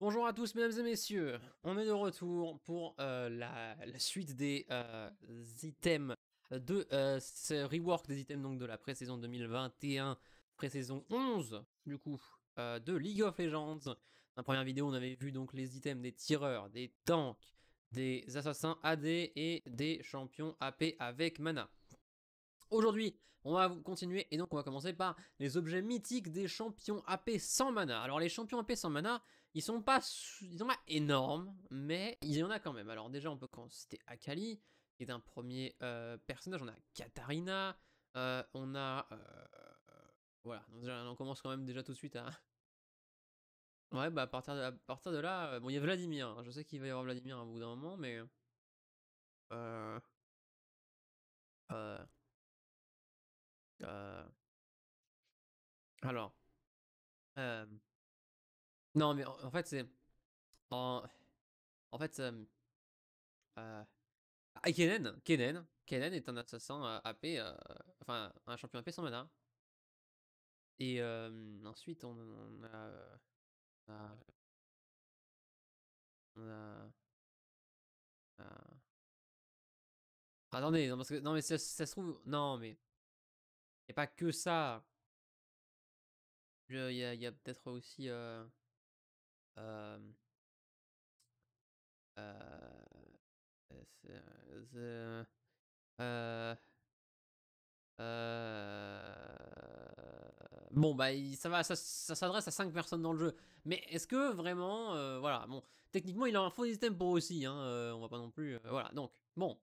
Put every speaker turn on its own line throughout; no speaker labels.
Bonjour à tous mesdames et messieurs, on est de retour pour euh, la, suite des euh, items de euh, ce rework des items donc de la pré-saison 2021, pré-saison 11 du coup de League of Legends. Dans la première vidéo on avait vu donc les items des tireurs, des tanks, des assassins AD et des champions AP avec mana. Aujourd'hui, on va continuer et donc on va commencer par les objets mythiques des champions AP sans mana. Alors les champions AP sans mana, ils sont pas, ils sont pas énormes, mais il y en a quand même. Alors déjà, on peut citer Akali, qui est un premier euh, personnage. On a Katarina, euh, on a... Euh, voilà, on commence quand même déjà tout de suite à... Ouais, bah à partir de, partir de là... bon, il y a Vladimir. Hein. Je sais qu'il va y avoir Vladimir à un bout d'un moment, mais... Euh... Euh... Euh... Alors... Euh... Non, mais en, fait, c'est. En, en fait, euh, ah, Kenen, Kenen, est un assassin euh, AP, euh, enfin, un champion AP sans mana. Et ensuite, on, a. On a. Attendez, non, parce que, non mais ça, se trouve. Non, mais. Il pas que ça. Il y a, peut-être aussi. Euh E, e, bon bah ça va ça, s'adresse à 5 personnes dans le jeu mais est-ce que vraiment euh, voilà bon techniquement il a un faux système pour aussi hein, euh, on va pas non plus euh, voilà donc bon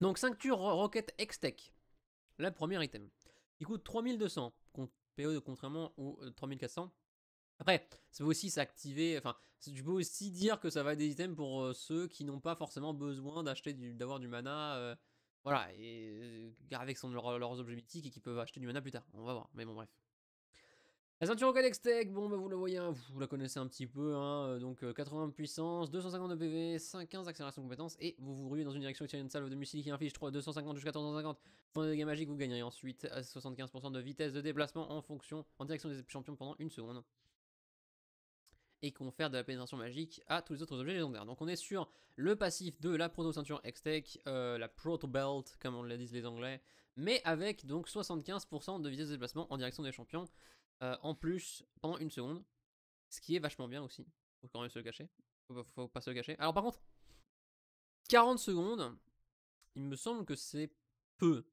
donc cinq roquette Rocket X-Tech la première item il coûte 3200 PO e, contrairement aux 3400 après, ça peut aussi s'activer, enfin, tu peux aussi dire que ça va être des items pour euh, ceux qui n'ont pas forcément besoin d'acheter d'avoir du mana, euh, voilà, et euh, avec son, leurs objets mythiques et qui peuvent acheter du mana plus tard. On va voir, mais bon, bref. La ceinture Codex Tech, bon bah vous la voyez, hein, vous la connaissez un petit peu, hein, donc 80 de puissance, 250 de PV, 15 accélération de compétences, et vous vous ruez dans une direction qui a une salve de missiles qui inflige 3, 250 jusqu'à 450 points de dégâts magiques, vous gagnerez ensuite 75% de vitesse de déplacement en fonction, en direction des champions pendant une seconde et confère de la pénétration magique à tous les autres objets légendaires. Donc on est sur le passif de la proto-ceinture Hextech, euh, la proto-belt comme on le dit les anglais, mais avec donc 75% de vitesse de déplacement en direction des champions euh, en plus pendant une seconde, ce qui est vachement bien aussi, faut quand même se le cacher, faut, pas, se le cacher. Alors par contre, 40 secondes, il me semble que c'est peu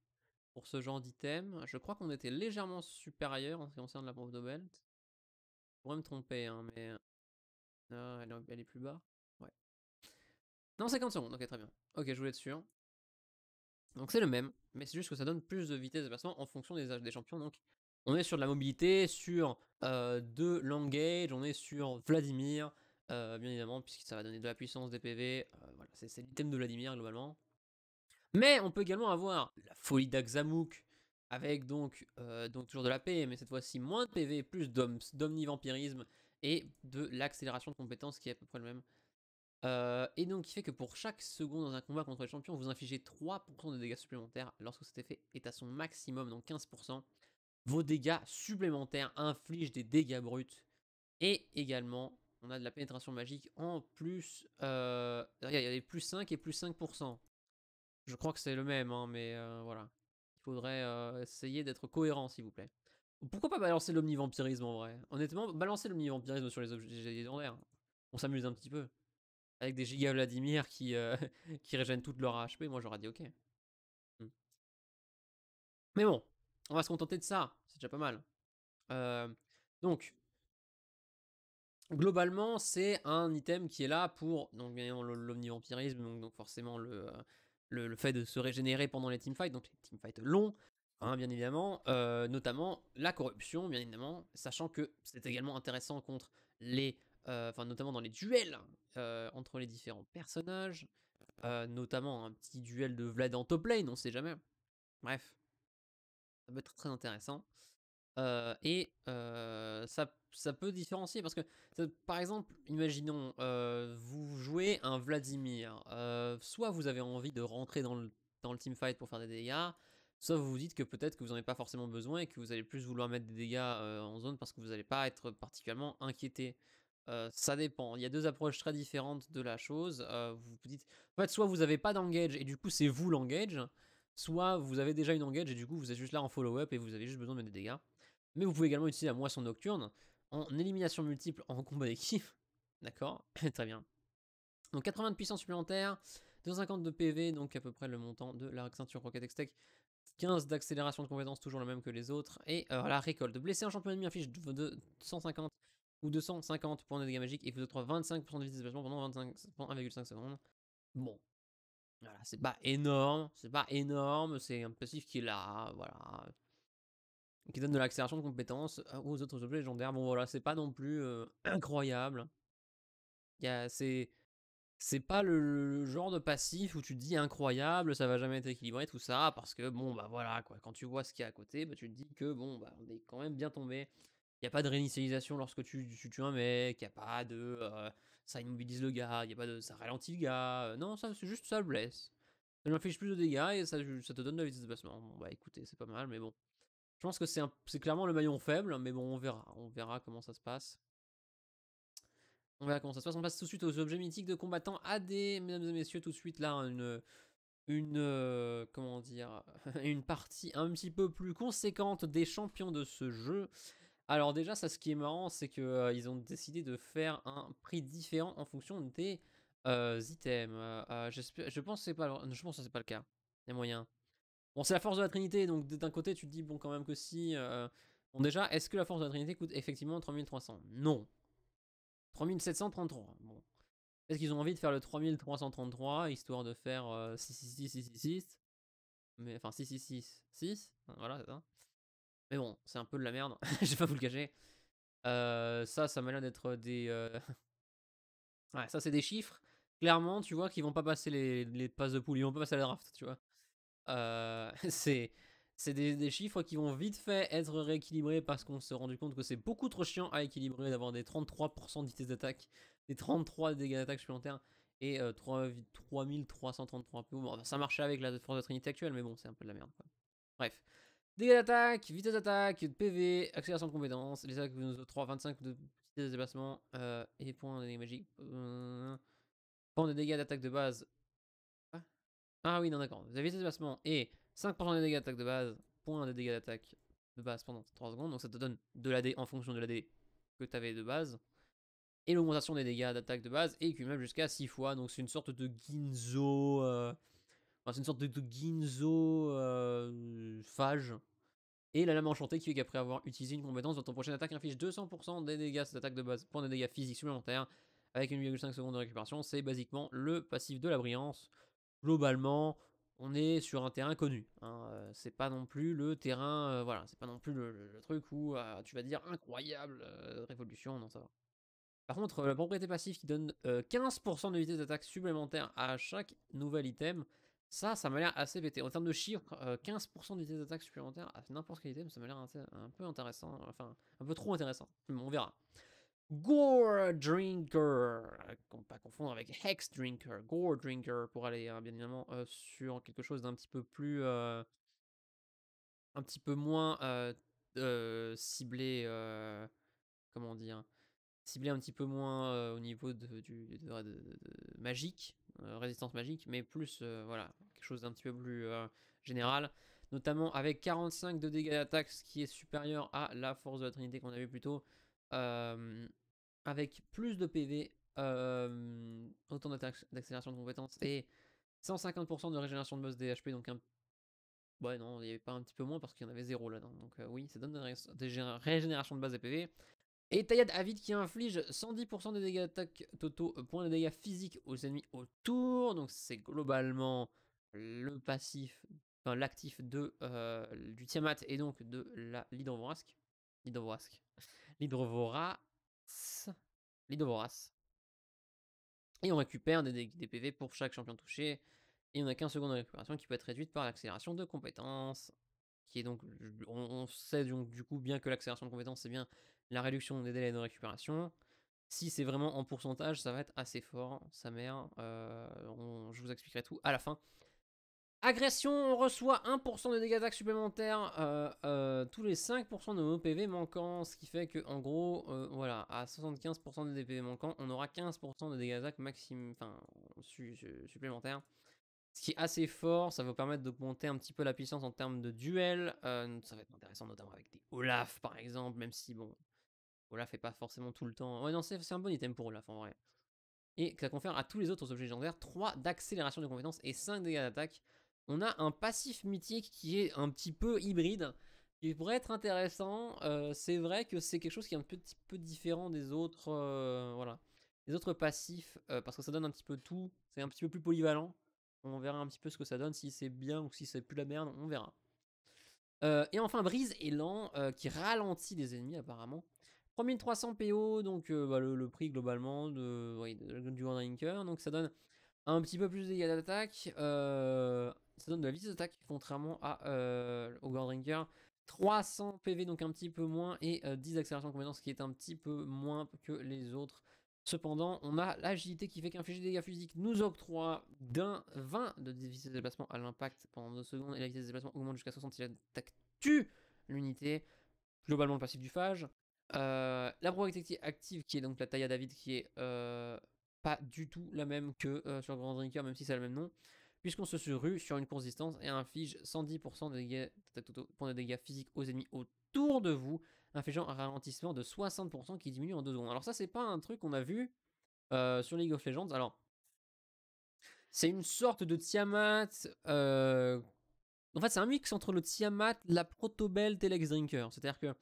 pour ce genre d'item. Je crois qu'on était légèrement supérieur en ce qui concerne la proto-belt. Je pourrais me tromper, hein, mais ah, elle, est plus bas Ouais. Non, 50 secondes, ok, très bien. Ok, je voulais être sûr. Donc c'est le même, mais c'est juste que ça donne plus de vitesse de placement en fonction des âges des champions. Donc on est sur de la mobilité, sur euh, de l'engage, on est sur Vladimir, euh, bien évidemment, puisque ça va donner de la puissance des PV. Euh, voilà, c'est l'item de Vladimir globalement. Mais on peut également avoir la folie d'Axamouk avec donc, donc toujours de la paix, mais cette fois-ci moins de PV, plus d'omnivampirisme et de l'accélération de compétences qui est à peu près le même. Euh, et donc qui fait que pour chaque seconde dans un combat contre les champions, vous infligez 3% de dégâts supplémentaires lorsque cet effet est à son maximum, donc 15%. Vos dégâts supplémentaires infligent des dégâts bruts. Et également, on a de la pénétration magique en plus... Euh, il y a des plus 5 et plus 5%. Je crois que c'est le même, hein, mais euh, voilà. Il faudrait essayer d'être cohérent, s'il vous plaît. Pourquoi pas balancer l'omnivampirisme en vrai Honnêtement, balancer l'omnivampirisme sur les objets légendaires. On s'amuse un petit peu. Avec des giga Vladimir qui, euh, qui régènent toute leur HP, moi j'aurais dit ok. Hmm. Mais bon, on va se contenter de ça, c'est déjà pas mal. Euh, donc, globalement, c'est un item qui est là pour, donc l'omnivampirisme, donc, forcément le, euh, le, le, fait de se régénérer pendant les teamfights, donc les teamfights longs, Hein, bien évidemment, euh, notamment la corruption, bien évidemment, sachant que c'est également intéressant contre les, euh, enfin notamment dans les duels euh, entre les différents personnages, notamment un petit duel de Vlad en top lane, on sait jamais. Bref, ça peut être très intéressant. et ça, ça, peut différencier parce que, par exemple, imaginons, vous jouez un Vladimir. soit vous avez envie de rentrer dans le, dans le teamfight pour faire des dégâts, Sauf vous vous dites que peut-être que vous n'en avez pas forcément besoin et que vous allez plus vouloir mettre des dégâts euh, en zone parce que vous n'allez pas être particulièrement inquiété. Euh, ça dépend. Il y a deux approches très différentes de la chose. Euh, vous vous dites, en fait, soit vous n'avez pas d'engage et du coup c'est vous l'engage, soit vous avez déjà une engage et du coup vous êtes juste là en follow-up et vous avez juste besoin de mettre des dégâts. Mais vous pouvez également utiliser la moisson nocturne en élimination multiple en combat d'équipe. D'accord Très bien. Donc 80 de puissance supplémentaire, 250 de PV, donc à peu près le montant de la ceinture Rocket Tech 15 d'accélération de compétences, toujours le même que les autres. Et euh, voilà, la récolte. blesser un championnat mi affiche de 150 ou 250 points de dégâts magiques et vous octroie 25% de vitesse de déplacement pendant 1,5 secondes. Bon. Voilà, c'est pas énorme, c'est pas énorme, c'est un passif qui est là, voilà. Qui donne de l'accélération de compétences euh, aux autres objets légendaires. Bon voilà, c'est pas non plus euh, incroyable. Il y a, c'est c'est pas le, genre de passif où tu te dis incroyable, ça va jamais être équilibré, tout ça, parce que bon, bah voilà, quoi. Quand tu vois ce qu'il y a à côté, bah, tu te dis que bon, bah on est quand même bien tombé. Il n'y a pas de réinitialisation lorsque tu, tu tues un mec, il n'y a pas de euh, ça immobilise le gars, il a pas de ça ralentit le gars. Euh, non, ça c'est juste ça le blesse. Ça lui inflige plus de dégâts et ça, te donne de la vitesse de déplacement. Bon, bah écoutez, c'est pas mal, mais bon. Je pense que c'est clairement le maillon faible, mais bon, on verra. On verra comment ça se passe. On va comment ça se passe. On passe tout de suite aux objets mythiques de combattants AD, mesdames et messieurs, tout de suite là, une, une euh, comment dire, une partie un petit peu plus conséquente des champions de ce jeu. Alors déjà, ça, ce qui est marrant, c'est qu'ils euh, ont décidé de faire un prix différent en fonction des euh, items. je pense que c'est pas, pas le cas. Les moyens. moyen. Bon, c'est la force de la Trinité, donc d'un côté, tu te dis bon, quand même que si. Bon, déjà, est-ce que la force de la Trinité coûte effectivement 3300 Non, 3733. Bon. est-ce qu'ils ont envie de faire le 3333, histoire de faire euh, 66666. Mais enfin 6666, 6 Voilà, c'est ça. Mais bon, c'est un peu de la merde, je vais pas vous le cacher. Euh, ça, ça m'a l'air d'être des. Euh, ouais, ça, c'est des chiffres. Clairement, tu vois, qu'ils vont pas passer les, les passes de poule, ils vont pas passer à la draft, tu vois. Euh, c'est c'est des, chiffres qui vont vite fait être rééquilibrés parce qu'on s'est rendu compte que c'est beaucoup trop chiant à équilibrer d'avoir des 33% de vitesse d'attaque, des 33 dégâts d'attaque supplémentaires et 3, 3333 plus. Bon, bah, ça marchait avec la force de Trinité actuelle, mais bon, c'est un peu de la merde. Bref. Dégâts d'attaque, vitesse d'attaque, PV, accélération de compétences, les attaques de 3, 25 de vitesse de déplacement euh, et points de dégâts magiques. Euh, points de dégâts d'attaque de base. Ah, oui, non, d'accord. Vous avez vitesse de et 5% des dégâts d'attaque de base, point des dégâts d'attaque de base pendant 3 secondes. Donc ça te donne de l'AD en fonction de l'AD que tu avais de base. Et l'augmentation des dégâts d'attaque de base est cumulable jusqu'à 6 fois. Donc c'est une sorte de Ginzo. Euh, enfin, c'est une sorte de, guinzo Ginzo euh, phage. Et la lame enchantée qui fait qu'après avoir utilisé une compétence, dans ton prochaine attaque inflige 200% des dégâts, d'attaque de base, point des dégâts physiques supplémentaires, avec 1,5 secondes de récupération. C'est basiquement le passif de la brillance. Globalement, on est sur un terrain connu. Hein, euh, c'est pas non plus le terrain, euh, voilà, c'est pas non plus le, truc où euh, tu vas dire incroyable révolution, non ça va. Par contre, la propriété passive qui donne 15% de vitesse d'attaque supplémentaire à chaque nouvel item, ça, ça m'a l'air assez pété. En termes de chiffres, 15% de vitesse d'attaque supplémentaire à n'importe quel item, ça m'a l'air un, un, peu intéressant, enfin un peu trop intéressant. Mais on verra. Gore Drinker, euh, pas confondre avec Hex Drinker, Gore Drinker, pour aller hein, bien évidemment euh, sur quelque chose d'un petit peu plus, euh, un petit peu moins ciblé, comment dire, ciblé un petit peu moins au niveau de, du, magique, résistance magique, mais plus, voilà, quelque chose d'un petit peu plus général, notamment avec 45 de dégâts d'attaque, ce qui est supérieur à la force de la Trinité qu'on avait vu plus tôt avec plus de PV, euh, autant d'accélération de compétences et 150% de régénération de boss des donc un... Ouais, non, il n'y avait pas un petit peu moins parce qu'il y en avait zéro là. Donc oui, ça donne des régénération de base des PV. Et Tayad Avid qui inflige 110% des dégâts d'attaque totaux, points de dégâts physiques aux ennemis autour. Donc c'est globalement le passif, enfin l'actif de du Tiamat et donc de la l'Hydrovorasque. L'Hydrovorasque. L'Hydrovora Lido Et on récupère des, PV pour chaque champion touché. Et on a qu'un secondes de récupération qui peut être réduite par l'accélération de compétence Qui est donc, on, sait donc du coup bien que l'accélération de compétence c'est bien la réduction des délais de récupération. Si c'est vraiment en pourcentage, ça va être assez fort, sa mère. Euh, je vous expliquerai tout à la fin. Agression, on reçoit 1% de dégâts d'attaque supplémentaires euh, euh, tous les 5% de nos PV manquants, ce qui fait que en gros, euh, voilà, à 75% des DPV manquants, on aura 15% de dégâts d'attaque maximum, enfin, supplémentaire, Ce qui est assez fort, ça va vous permettre d'augmenter un petit peu la puissance en termes de duel. ça va être intéressant notamment avec des Olaf par exemple, même si bon, Olaf fait pas forcément tout le temps. Ouais non, c'est un bon item pour Olaf en vrai. Et ça confère à tous les autres objets légendaires 3 d'accélération de compétences et 5 dégâts d'attaque on a un passif mythique qui est un petit peu hybride, qui pourrait être intéressant. Euh, c'est vrai que c'est quelque chose qui est un petit peu différent des autres, euh, voilà, les autres passifs, euh, parce que ça donne un petit peu tout, c'est un petit peu plus polyvalent. On verra un petit peu ce que ça donne, si c'est bien ou si c'est plus la merde, on verra. et enfin, Brise élan qui ralentit les ennemis apparemment. 3300 PO, donc bah, le, prix globalement de, du donc ça donne un petit peu plus de dégâts d'attaque, ça donne de la vitesse d'attaque, contrairement à, euh, au Gordrinker, 300 PV, donc un petit peu moins, et 10 euh, accélérations de ce qui est un petit peu moins que les autres. Cependant, on a l'agilité qui fait qu'infliger de dégâts physiques nous octroie d'un 20 de vitesse de déplacement à l'impact pendant 2 secondes, et la vitesse de déplacement augmente jusqu'à 60 si l'attaque tue l'unité. Globalement, le passif du phage. Euh, la probabilité active, qui est donc la taille à David, qui est euh, pas du tout la même que sur Grand Drinker, même si c'est le même nom puisqu'on se rue sur une consistance et inflige 110% de dégâts, de dégâts physiques aux ennemis autour de vous, infligeant un ralentissement de 60% qui diminue en 2 secondes. Alors ça, c'est pas un truc qu'on a vu euh, sur League of Legends. Alors, c'est une sorte de Tiamat... Euh, en fait, c'est un mix entre le Tiamat, la Protobelt et l'ex-drinker. C'est-à-dire que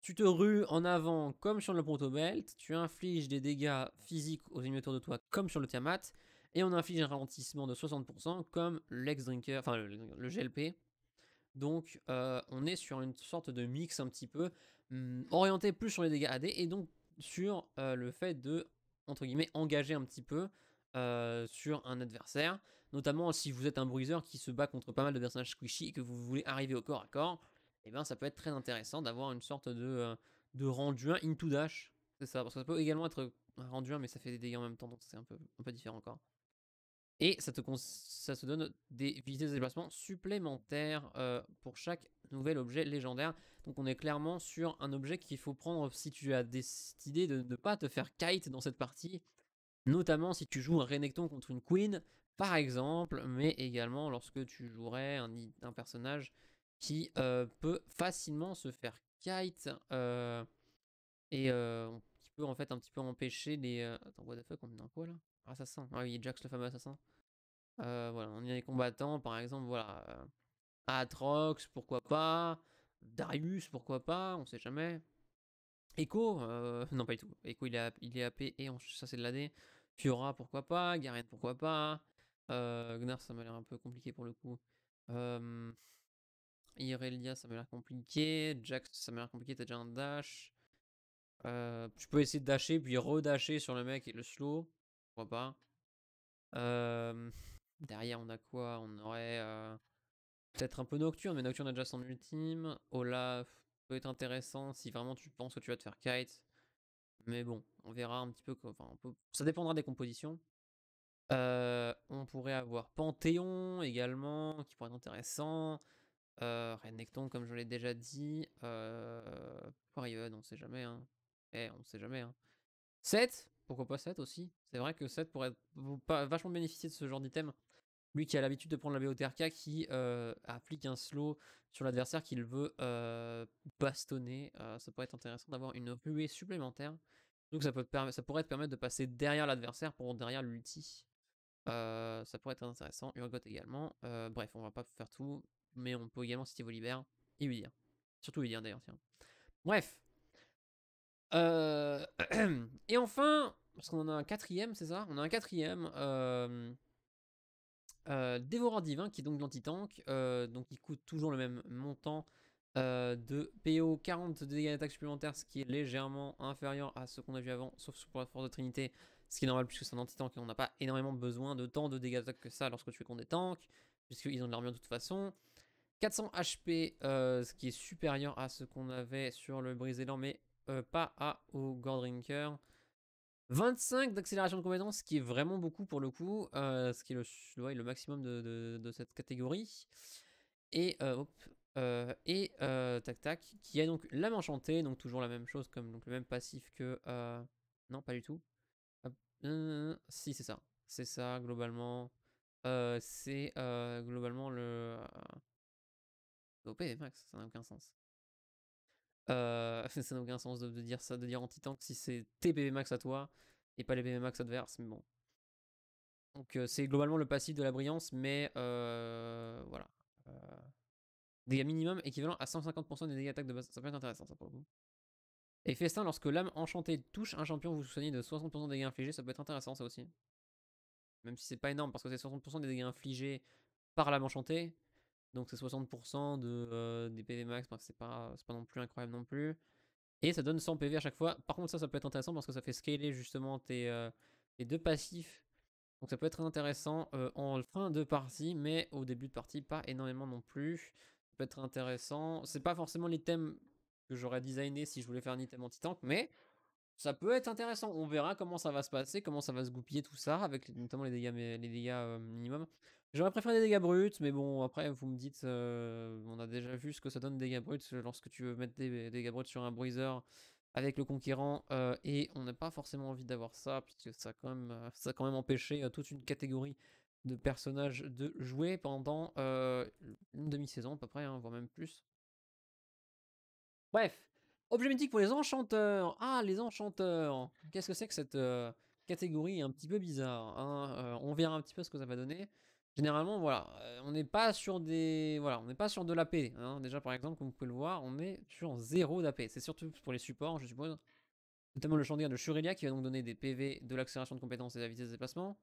tu te rues en avant comme sur le Protobelt, tu infliges des dégâts physiques aux ennemis autour de toi comme sur le Tiamat, et on inflige un ralentissement de 60% comme l'ex-drinker, enfin le, GLP. Donc euh, on est sur une sorte de mix un petit peu mmh, orienté plus sur les dégâts AD et donc sur euh, le fait de entre guillemets engager un petit peu euh, sur un adversaire, notamment si vous êtes un bruiseur qui se bat contre pas mal de personnages squishy et que vous voulez arriver au corps à corps, et eh ben ça peut être très intéressant d'avoir une sorte de, de rendu 1 into dash, c'est ça, parce que ça peut également être rendu 1 mais ça fait des dégâts en même temps donc c'est un peu, un peu différent encore. Et ça te, ça te donne des vitesses de déplacement supplémentaires euh, pour chaque nouvel objet légendaire. Donc on est clairement sur un objet qu'il faut prendre si tu as décidé de ne pas te faire kite dans cette partie. Notamment si tu joues un Renekton contre une Queen, par exemple, mais également lorsque tu jouerais un, personnage qui euh, peut facilement se faire kite euh, et qui peut en fait un petit peu empêcher les... Attends, what the fuck, on est dans quoi là assassin. Ah oui, Jax le fameux assassin. Euh, voilà, on y a des combattants, par exemple, voilà. Euh, Atrox, pourquoi pas. Darius, pourquoi pas, on sait jamais. Echo, euh, non pas du tout. Echo, il est, il est AP et ça c'est de l'AD. Fiora, pourquoi pas. Garen, pourquoi pas. Gnar, ça m'a l'air un peu compliqué pour le coup. Irelia, ça m'a l'air compliqué. Jax, ça m'a l'air compliqué, t'as déjà un dash. tu peux essayer de dasher, puis redasher sur le mec et le slow pas. derrière, on a quoi On aurait peut-être un peu Nocturne, mais Nocturne a déjà son ultime. Olaf peut être intéressant si vraiment tu penses que tu vas te faire kite. Mais bon, on verra un petit peu. Enfin, ça dépendra des compositions. on pourrait avoir Panthéon également, qui pourrait être intéressant. Euh, Renekton, comme je l'ai déjà dit. Euh, on sait jamais. Hein. Eh, on sait jamais. 7 hein pourquoi pas 7 aussi C'est vrai que 7 pourrait vachement bénéficier de ce genre d'item. Lui qui a l'habitude de prendre la BOTRK, qui euh, applique un slow sur l'adversaire qu'il veut euh, bastonner, euh, ça pourrait être intéressant d'avoir une ruée supplémentaire. Donc ça, peut ça pourrait te permettre de passer derrière l'adversaire pour derrière l'ulti. ça pourrait être intéressant. Urgot également. bref, on va pas faire tout, mais on peut également citer Volibear et lui dire. Surtout lui dire d'ailleurs, Bref, euh, et enfin, parce qu'on en a un quatrième, c'est ça On a un quatrième. Euh, euh, Dévoreur divin, qui est donc l'anti-tank. Euh, donc il coûte toujours le même montant de PO 40 de dégâts d'attaque supplémentaires, ce qui est légèrement inférieur à ce qu'on a vu avant, sauf pour la force de Trinité, ce qui est normal puisque c'est un anti-tank et on n'a pas énormément besoin de tant de dégâts d'attaque que ça lorsque tu fais contre des tanks, puisqu'ils ont de l'armure de toute façon. 400 HP, ce qui est supérieur à ce qu'on avait sur le brisé mais euh, pas à au Gordrinker. 25 d'accélération de compétence, ce qui est vraiment beaucoup pour le coup, euh, ce qui est le, le maximum de, cette catégorie. Et, euh, et tac tac, qui est donc l'âme enchantée, donc toujours la même chose, comme donc, le même passif que... non, pas du tout. si, c'est ça. C'est ça, globalement. c'est globalement le... OP, Max, ça n'a aucun sens. Euh, ça n'a aucun sens de, dire ça, de dire anti-tank si c'est tes max à toi et pas les PV max adverses, mais bon. Donc euh, c'est globalement le passif de la brillance, mais euh, voilà. dégâts minimum équivalent à 150% des dégâts attaques de base. Ça peut être intéressant ça pour vous. Et festin, lorsque l'âme enchantée touche un champion, vous soignez de 60% des dégâts infligés, ça peut être intéressant ça aussi. Même si c'est pas énorme parce que c'est 60% des dégâts infligés par l'âme enchantée. Donc c'est 60% de, des PV max, c'est pas, pas non plus incroyable non plus. Et ça donne 100 PV à chaque fois. Par contre, ça, ça peut être intéressant parce que ça fait scaler justement tes, tes deux passifs. Donc ça peut être intéressant en fin de partie, mais au début de partie, pas énormément non plus. Ça peut être intéressant. C'est pas forcément l'item que j'aurais designé si je voulais faire un item anti-tank, mais ça peut être intéressant. On verra comment ça va se passer, comment ça va se goupiller tout ça, avec notamment les dégâts, les dégâts minimum. J'aurais préféré des dégâts bruts, mais bon, après, vous me dites, on a déjà vu ce que ça donne des dégâts bruts lorsque tu veux mettre des, dégâts bruts sur un bruiser avec le conquérant, et on n'a pas forcément envie d'avoir ça, puisque ça a quand même, ça quand même empêché toute une catégorie de personnages de jouer pendant une demi-saison à peu près, hein, voire même plus. Bref, objet mythique pour les enchanteurs. Ah, les enchanteurs. Qu'est-ce que c'est que cette catégorie un petit peu bizarre hein, On verra un petit peu ce que ça va donner. Généralement, voilà, euh, on n'est pas sur des, voilà, on n'est pas sur de l'AP. Hein. Déjà, par exemple, comme vous pouvez le voir, on est sur zéro d'AP. C'est surtout pour les supports, je suppose. Notamment le chandelier de Shurilia qui va donc donner des PV de l'accélération de compétences et de la vitesse de déplacement.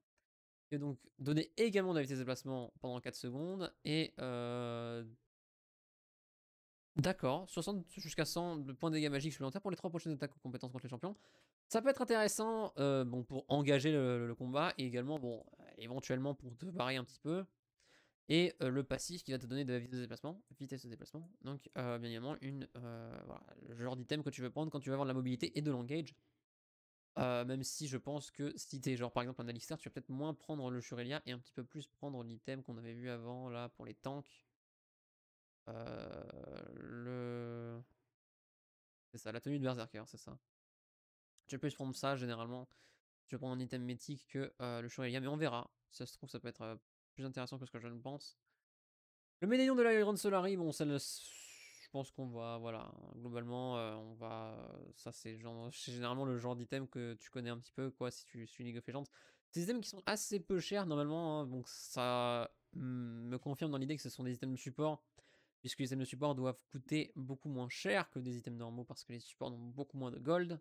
Et va donc donner également de la vitesse de déplacement pendant 4 secondes et euh, D'accord, 60 jusqu'à 100 de points de dégâts magiques supplémentaires pour les trois prochaines attaques aux compétences contre les champions. Ça peut être intéressant euh, bon, pour engager le, combat et également bon, euh, éventuellement pour te barrer un petit peu. Et euh, le passif qui va te donner de la vitesse de déplacement. Vitesse de déplacement. Donc bien évidemment une, le genre d'item que tu veux prendre quand tu veux avoir de la mobilité et de l'engage. même si je pense que si t'es genre par exemple un Alistar, tu vas peut-être moins prendre le Shurelia et un petit peu plus prendre l'item qu'on avait vu avant là pour les tanks le... C'est ça, la tenue de Berserker, c'est ça. Tu peux prendre ça généralement. Tu prends un item mythique que euh, le chevalier mais on verra. Si ça se trouve, ça peut être euh, plus intéressant que ce que je ne pense. Le médaillon de la grande Solari, bon, ça je pense qu'on va, voilà, globalement, euh, on va, ça c'est généralement le genre d'item que tu connais un petit peu, quoi, si tu suis League of Legends. Des items qui sont assez peu chers normalement, hein, donc ça mm, me confirme dans l'idée que ce sont des items de support puisque les items de support doivent coûter beaucoup moins cher que des items normaux parce que les supports ont beaucoup moins de gold.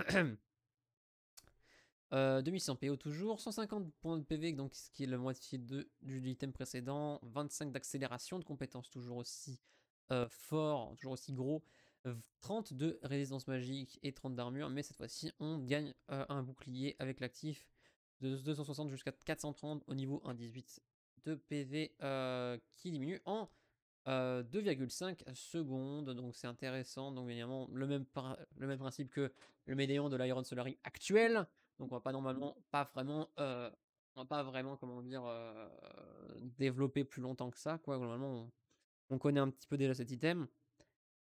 2100 euh, PO toujours, 150 points de PV, donc ce qui est la moitié de, du item précédent, 25 d'accélération de compétences toujours aussi euh, fort, toujours aussi gros, 30 de résistance magique et 30 d'armure, mais cette fois-ci on gagne euh, un bouclier avec l'actif de 260 jusqu'à 430 au niveau 1,18 de PV qui diminue en 2,5 secondes, donc c'est intéressant. Donc évidemment, le même, principe que le médaillon de l'Iron Solari actuel. Donc on va pas mmh. normalement, pas vraiment, va pas vraiment, comment dire, développer plus longtemps que ça. Quoi. Normalement, on, connaît un petit peu déjà cet item.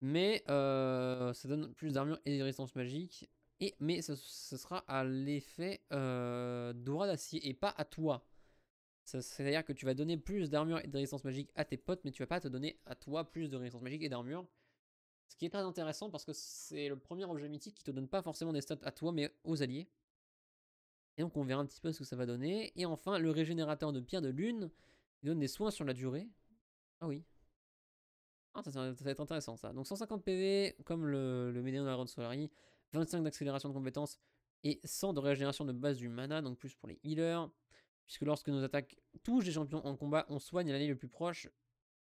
Mais ça donne plus d'armure et de résistance magique. Et, mais ce, ce sera à l'effet d'aura d'acier et pas à toi. C'est-à-dire que tu vas donner plus d'armure et de résistance magique à tes potes, mais tu vas pas te donner à toi plus de résistance magique et d'armure. Ce qui est très intéressant parce que c'est le premier objet mythique qui te donne pas forcément des stats à toi, mais aux alliés. Et donc on verra un petit peu ce que ça va donner. Et enfin, le régénérateur de pierre de lune, qui donne des soins sur la durée. Ah oui. Ah, ça, va être intéressant ça. Donc 150 PV, comme le, le de la Ronde Solari, 25 d'accélération de compétences et 100 de régénération de base du mana, donc plus pour les healers puisque lorsque nos attaques touchent des champions en combat, on soigne l'allié le plus proche,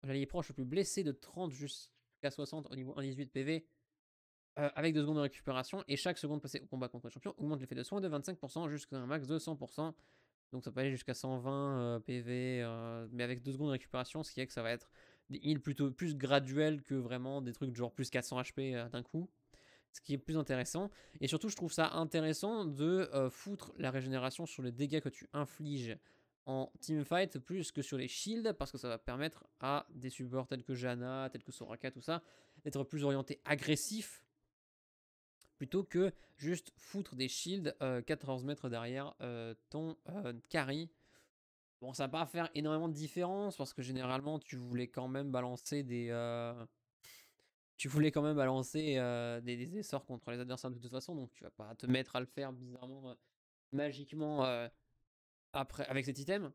l'allié proche le plus blessé de 30 jusqu'à 60 au niveau 18 PV, euh, avec 2 secondes de récupération, et chaque seconde passée au combat contre le champion augmente l'effet de soins de 25% jusqu'à un max de 100%, donc ça peut aller jusqu'à 120 euh, PV, euh, mais avec 2 secondes de récupération, ce qui est que ça va être des heals plutôt plus graduels que vraiment des trucs genre plus 400 HP d'un coup ce qui est plus intéressant. Et surtout, je trouve ça intéressant de euh, foutre la régénération sur les dégâts que tu infliges en teamfight plus que sur les shields parce que ça va permettre à des supports tels que Jana, tels que Soraka, tout ça, d'être plus orienté agressif plutôt que juste foutre des shields 14 euh, mètres derrière euh, ton carry. Bon, ça va pas faire énormément de différence parce que généralement tu voulais quand même balancer des tu voulais quand même balancer des, essors contre les adversaires de toute façon, donc tu vas pas te mettre à le faire bizarrement, magiquement après avec cet item.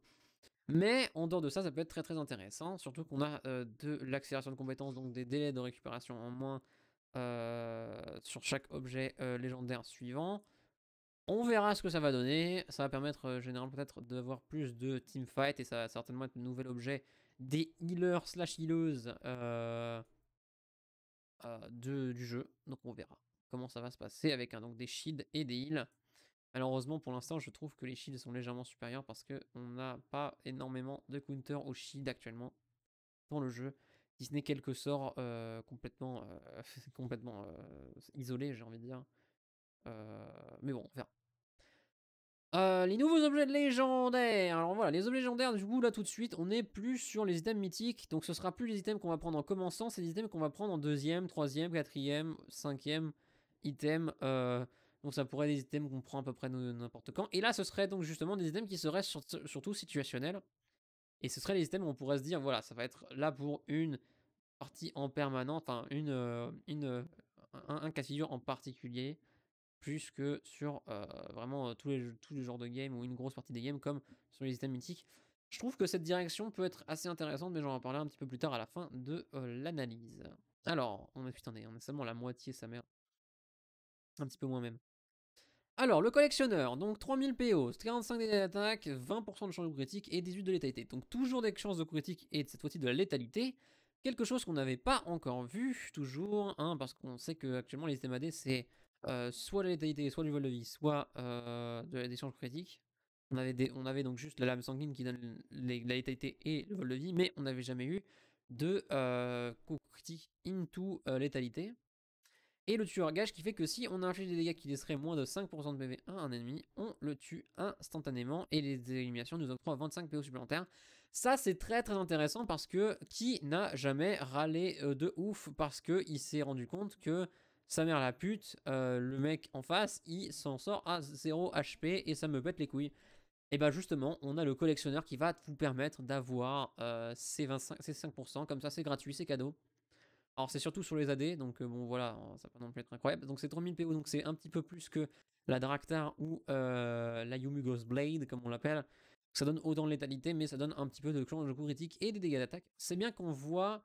Mais en dehors de ça, ça peut être très très intéressant, surtout qu'on a de l'accélération de compétences, donc des délais de récupération en moins sur chaque objet légendaire suivant. On verra ce que ça va donner. Ça va permettre généralement peut-être d'avoir plus de teamfight et ça va certainement être le nouvel objet des healers slash healers, euh, de, du jeu. Donc on verra comment ça va se passer avec hein, donc des shields et des heals. Malheureusement, pour l'instant, je trouve que les shields sont légèrement supérieurs parce qu'on n'a pas énormément de counter aux shield actuellement dans le jeu. Si ce n'est quelques sorts euh, complètement, euh, complètement isolés, j'ai envie de dire. mais bon, on verra. Euh, les nouveaux objets légendaires. Alors voilà, les objets légendaires, du coup, là tout de suite, on n'est plus sur les items mythiques. Donc ce sera plus les items qu'on va prendre en commençant, c'est les items qu'on va prendre en deuxième, troisième, quatrième, cinquième item. Euh, donc ça pourrait être des items qu'on prend à peu près n'importe quand. Et là, ce serait donc justement des items qui seraient surtout situationnels. Et ce serait les items où on pourrait se dire, voilà, ça va être là pour une partie en permanente, euh, un, un cas figure en particulier plus que sur euh, vraiment euh, tous les, tous genres de game, ou une grosse partie des games comme sur les items mythiques. Je trouve que cette direction peut être assez intéressante, mais j'en reparlerai un petit peu plus tard à la fin de euh, l'analyse. Alors, oh, on est, putain, on est, seulement la moitié, sa mère. Un petit peu moins même. Alors, le collectionneur, donc 3000 PO, 45 dégâts d'attaque, 20% de chance de critique et 18 de létalité. Donc toujours des chances de critique et cette fois-ci de la létalité. Quelque chose qu'on n'avait pas encore vu, toujours, hein, parce qu'on sait que actuellement les items AD c'est euh, soit de létalité, soit du vol de vie, soit euh, de, l'échange critique. On avait, donc juste la lame sanguine qui donne la létalité et le vol de vie, mais on n'avait jamais eu de euh, coup critique into euh, létalité. Et le tueur gage qui fait que si on inflige des dégâts qui laisseraient moins de 5% de PV à un ennemi, on le tue instantanément et les éliminations nous octroient 25 PO supplémentaires. Ça c'est très très intéressant parce que qui n'a jamais râlé de ouf parce qu'il s'est rendu compte que sa mère la pute, euh, le mec en face, il s'en sort à 0 HP et ça me pète les couilles. Et bah justement, on a le collectionneur qui va vous permettre d'avoir euh, ces, 5%, comme ça c'est gratuit, c'est cadeau. Alors c'est surtout sur les AD, donc euh, bon voilà, hein, ça va non plus être incroyable. Donc c'est 3000 PO, donc c'est un petit peu plus que la Draktar ou la Yumugos Blade, comme on l'appelle. Ça donne autant de létalité, mais ça donne un petit peu de clan de coup critique et des dégâts d'attaque. C'est bien qu'on voit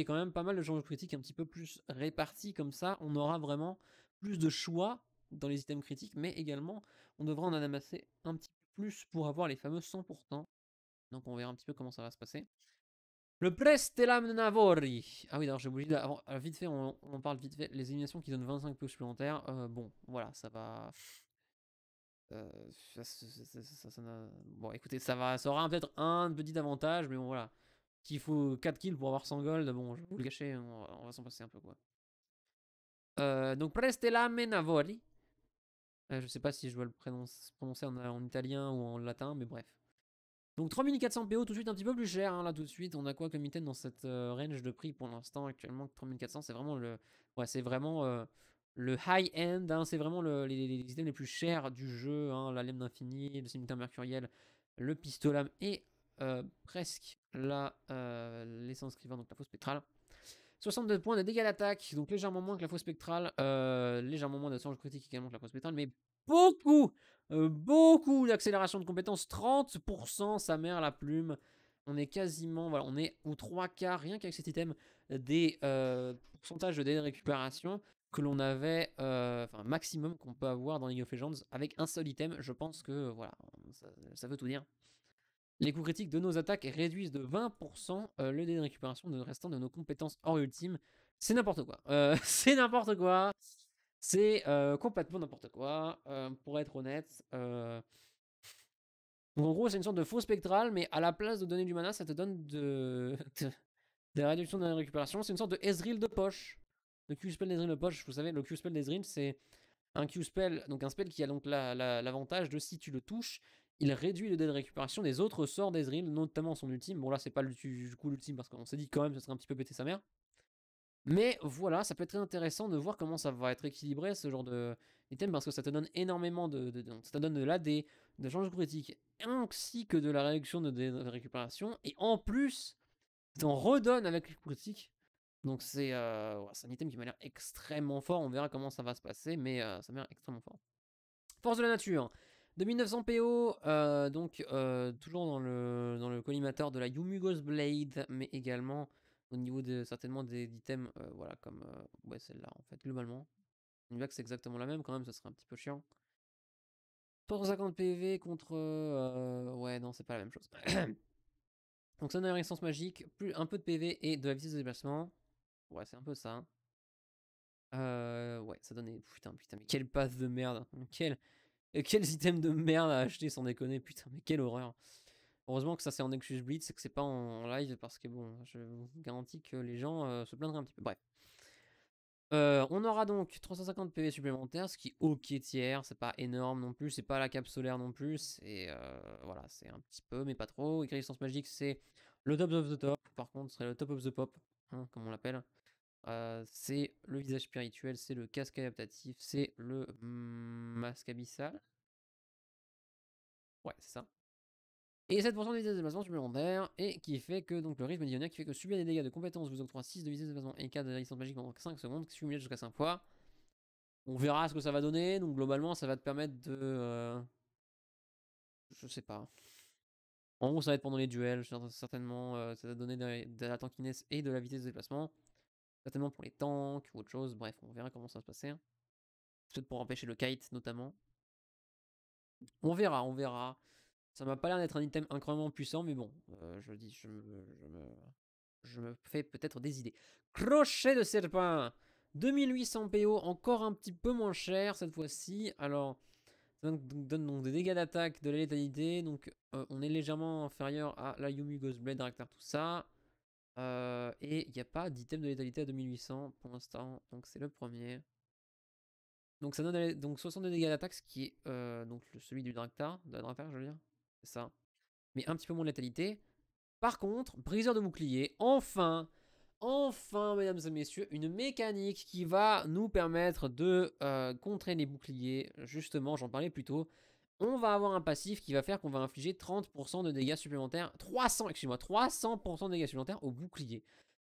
est quand même pas mal de genre critiques critique un petit peu plus répartis comme ça, on aura vraiment plus de choix dans les items critiques, mais également on devra en amasser un petit peu plus pour avoir les fameux 100%. Donc on verra un petit peu comment ça va se passer. Le Prestelam Navori. Ah oui, d'ailleurs, j'ai oublié. d'avoir vite fait, on, parle vite fait. Les éliminations qui donnent 25 points supplémentaires. bon, voilà, ça va. ça, bon, écoutez, ça va, ça aura peut-être un petit avantage, mais bon, voilà qu'il faut 4 kills pour avoir 100 gold, bon, je vais vous le cacher, on, va s'en passer un peu, quoi. Euh, donc, Prestella Menavoli. voli. Euh, je sais pas si je dois le prononcer en, italien ou en latin, mais bref. Donc 3400 PO, tout de suite un petit peu plus cher, hein, là tout de suite. On a quoi comme item dans cette euh, range de prix pour l'instant actuellement 3400, c'est vraiment le, ouais, c'est vraiment le high-end, hein. c'est vraiment les, items les plus chers du jeu. Hein. la lemme d'infini, le cimetière mercuriel, le pistolam et euh, presque euh, l'essence la, donc la fausse spectrale. 62 points de dégâts d'attaque, donc légèrement moins que la fausse spectrale, euh, légèrement moins de change critique également que la fausse spectrale, mais beaucoup, beaucoup d'accélération de compétences, 30%, sa mère la plume. On est quasiment, voilà, on est aux trois quarts, rien qu'avec cet item, des pourcentages de dégâts de récupération que l'on avait, enfin maximum qu'on peut avoir dans League of Legends avec un seul item. Je pense que, voilà, ça veut tout dire. Les coups critiques de nos attaques réduisent de 20% euh, le dé de récupération de restants de nos compétences hors ultime. C'est n'importe quoi. Euh, c'est n'importe quoi. C'est euh, complètement n'importe quoi, pour être honnête. en gros, c'est une sorte de faux spectral, mais à la place de donner du mana, ça te donne de... des réductions de récupération. C'est une sorte de Ezreal de poche. Le Q-spell d'Ezreal de poche, vous savez, le Q-spell d'Ezreal, c'est un Q-spell, donc un spell qui a donc l'avantage de si tu le touches, il réduit le dé de récupération des autres sorts d'Ezreal, notamment son ultime. Bon là c'est pas du coup l'ultime parce qu'on s'est dit quand même ça serait un petit peu pété sa mère. Mais voilà, ça peut être très intéressant de voir comment ça va être équilibré ce genre de parce que ça te donne énormément de, de, ça te donne de l'AD, de change critique, ainsi que de la réduction de, de, récupération et en plus t'en redonne avec le critique. Donc euh, c'est un item qui m'a l'air extrêmement fort. On verra comment ça va se passer, mais euh, ça m'a l'air extrêmement fort. Force de la nature. 2900 PO, euh, donc euh, toujours dans le, dans le collimateur de la Yumugos Blade, mais également au niveau de certainement des items, euh, voilà, comme ouais, celle-là en fait, globalement. Une vague c'est exactement la même quand même, ça serait un petit peu chiant. 350 PV contre. ouais, non, c'est pas la même chose. donc ça donne une essence magique, plus un peu de PV et de la vitesse de déplacement. Ouais, c'est un peu ça. ouais, ça donne... Putain, putain, mais quelle passe de merde! Hein, quelle. Quel quels items de merde à acheter sans déconner, putain, mais quelle horreur. Heureusement que ça c'est en Nexus Blitz et que c'est pas en live parce que bon, je vous garantis que les gens euh, se plaindraient un petit peu. Bref. Euh, on aura donc 350 PV supplémentaires, ce qui ok tiers, c'est pas énorme non plus, c'est pas la cape solaire non plus, et euh, voilà, c'est un petit peu, mais pas trop. Et Magique, c'est le top of the top, par contre, ce serait le top of the pop, hein, comme on l'appelle. Euh, c'est le visage spirituel, c'est le casque adaptatif, c'est le masque abyssal. Ouais, c'est ça. Et 7% de vitesse de déplacement supplémentaire, et qui fait que donc le rythme d'Ionia, qui fait que subir des dégâts de compétences vous octroie 6 de vitesse de déplacement et 4 de résistance magique pendant 5 secondes, cumulé jusqu'à 5 fois. On verra ce que ça va donner, donc globalement ça va te permettre de. Euh, je sais pas. En gros, ça va être pendant les duels, certainement, euh, ça va donner de, la tankiness et de la vitesse de déplacement certainement pour les tanks ou autre chose. Bref, on verra comment ça va se passer. Hein. Peut-être pour empêcher le kite, notamment. On verra, on verra. Ça m'a pas l'air d'être un item incroyablement puissant, mais bon, euh, je dis, je me, je je me fais peut-être des idées. Crochet de serpent 2800 PO, encore un petit peu moins cher cette fois-ci. Alors, ça donne, donc des dégâts d'attaque, de la létalité. Donc, euh, on est légèrement inférieur à la Yumi Ghostblade, Director, tout ça. Euh, et il n'y a pas d'item de létalité à 2800 pour l'instant, donc c'est le premier. Donc ça donne donc 62 dégâts d'attaque, ce qui est euh, donc celui du dractar, de dractar je veux dire, c'est ça. Mais un petit peu moins de létalité. Par contre, briseur de bouclier, enfin, enfin, mesdames et messieurs, une mécanique qui va nous permettre de euh, contrer les boucliers. Justement, j'en parlais plus tôt on va avoir un passif qui va faire qu'on va infliger 30% de dégâts supplémentaires, 300, moi 300% de dégâts supplémentaires au bouclier.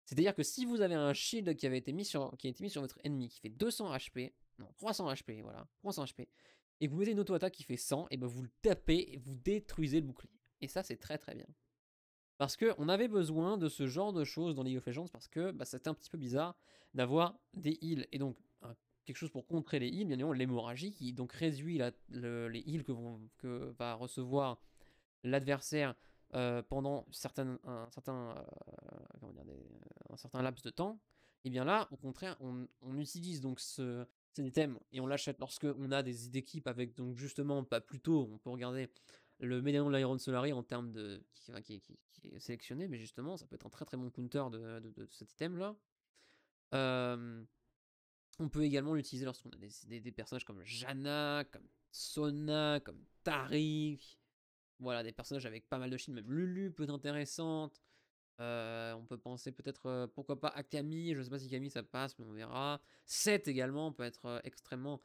C'est-à-dire que si vous avez un shield qui avait été mis sur, qui a été mis sur votre ennemi, qui fait 200 HP, non, 300 HP, voilà, 300 HP, et que vous mettez une auto-attaque qui fait 100, et ben vous le tapez et vous détruisez le bouclier. Et ça, c'est très très bien. Parce qu'on avait besoin de ce genre de choses dans League of Legends, parce que bah, c'était un petit peu bizarre d'avoir des heals. Et donc, quelque chose pour contrer les heals, bien évidemment l'hémorragie qui donc réduit les heals que, vont, que va recevoir l'adversaire euh, pendant un, certain, euh, un certain laps de temps. Et bien là, au contraire, on, utilise donc ce, item et on l'achète lorsque on a des équipes avec donc justement pas plutôt, on peut regarder le médaillon de l'Iron Solari en termes de qui, qui, est sélectionné, mais justement ça peut être un très très bon counter de, cet item là. Euh, on peut également l'utiliser lorsqu'on a des, personnages comme Jana, comme Sona, comme Tari. Voilà, des personnages avec pas mal de chine. même Lulu peut être intéressante. Euh, on peut penser peut-être, euh, pourquoi pas, à Camille. Je sais pas si Camille ça passe, mais on verra. 7 également peut être euh, extrêmement,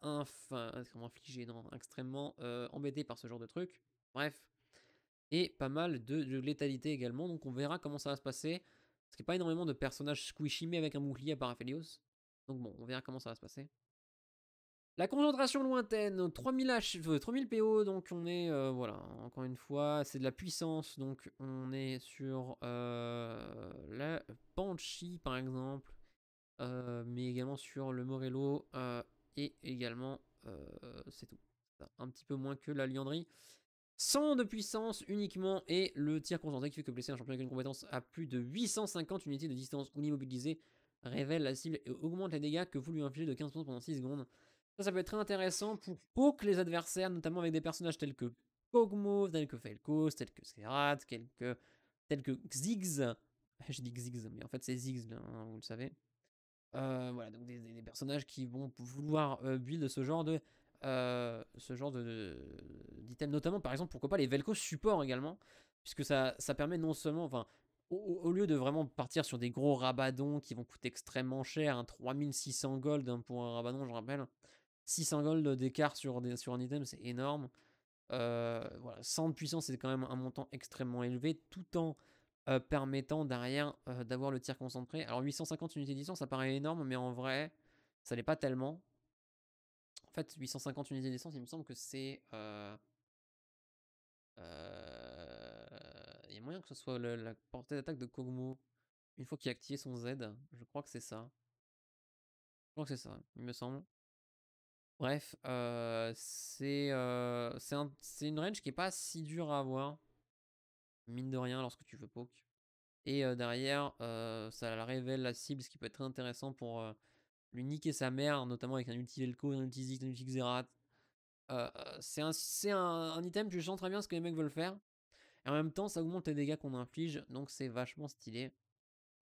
infligé, non, extrêmement embêté par ce genre de truc. Bref. Et pas mal de, létalité également. Donc on verra comment ça va se passer. Parce qu'il n'y a pas énormément de personnages squishy, mais avec un bouclier à part donc bon, on verra comment ça va se passer. La concentration lointaine, 3000, H, 3000 euh, PO, donc on est, euh, voilà, encore une fois, c'est de la puissance, donc on est sur euh, la Panchi, par exemple, mais également sur le Morello, et également, c'est tout, un petit peu moins que la lianderie. 100 de puissance uniquement, et le tir concentré qui fait que blesser un champion avec une compétence à plus de 850 unités de distance ou immobilisé révèle la cible et augmente les dégâts que vous lui infligez de 15% pendant 6 secondes. Ça, ça peut être très intéressant pour que les adversaires, notamment avec des personnages tels que Kogmo, tels que Felkos, tels que Serat, tels que, tels Ziggs. Je dis Ziggs, mais en fait c'est Ziggs, hein, vous le savez. Euh, voilà, donc des, personnages qui vont vouloir euh, build ce genre de euh, ce genre de d'item, notamment par exemple pourquoi pas les Velcos support également, puisque ça, ça permet non seulement, enfin au, lieu de vraiment partir sur des gros rabadons qui vont coûter extrêmement cher, 3600 hein, gold hein, pour un rabadon, je rappelle, 600 gold d'écart sur, sur un item, c'est énorme. 100 euh, de puissance, c'est quand même un montant extrêmement élevé, tout en euh, permettant derrière euh, d'avoir le tir concentré. Alors 850 unités distance, ça paraît énorme, mais en vrai, ça n'est pas tellement. En fait, 850 unités d'essence, il me semble que c'est y moyen que ce soit la portée d'attaque de Kogmo. Une fois qu'il a activé son Z, je crois que c'est ça. Je crois que c'est ça, il me semble. Bref, euh, c'est euh, une range qui est pas si dure à avoir. Mine de rien, lorsque tu veux poke. Et euh, derrière, euh, ça révèle la cible, ce qui peut être très intéressant pour lui niquer sa mère, notamment avec un ulti Vel'Koz, un ulti Ziggs, un ulti Xerath. c'est un, un, un, item, tu sens très bien ce que les mecs veulent faire. Et en même temps, ça augmente les dégâts qu'on inflige, donc c'est vachement stylé.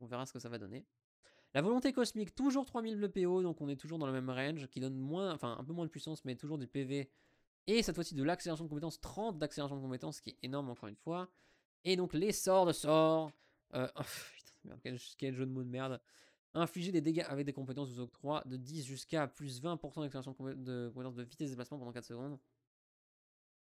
On verra ce que ça va donner. La volonté cosmique, toujours 3000 de PO, donc on est toujours dans le même range, qui donne moins, enfin un peu moins de puissance, mais toujours du PV. Et cette fois-ci de l'accélération de compétences, 30 d'accélération de compétences, qui est énorme encore une fois. Et donc les sorts de sorts. Euh, putain, quel, jeu de mots de merde. Infliger des dégâts avec des compétences vous octroie de 10 jusqu'à plus 20% d'accélération de compétences de vitesse de déplacement pendant 4 secondes.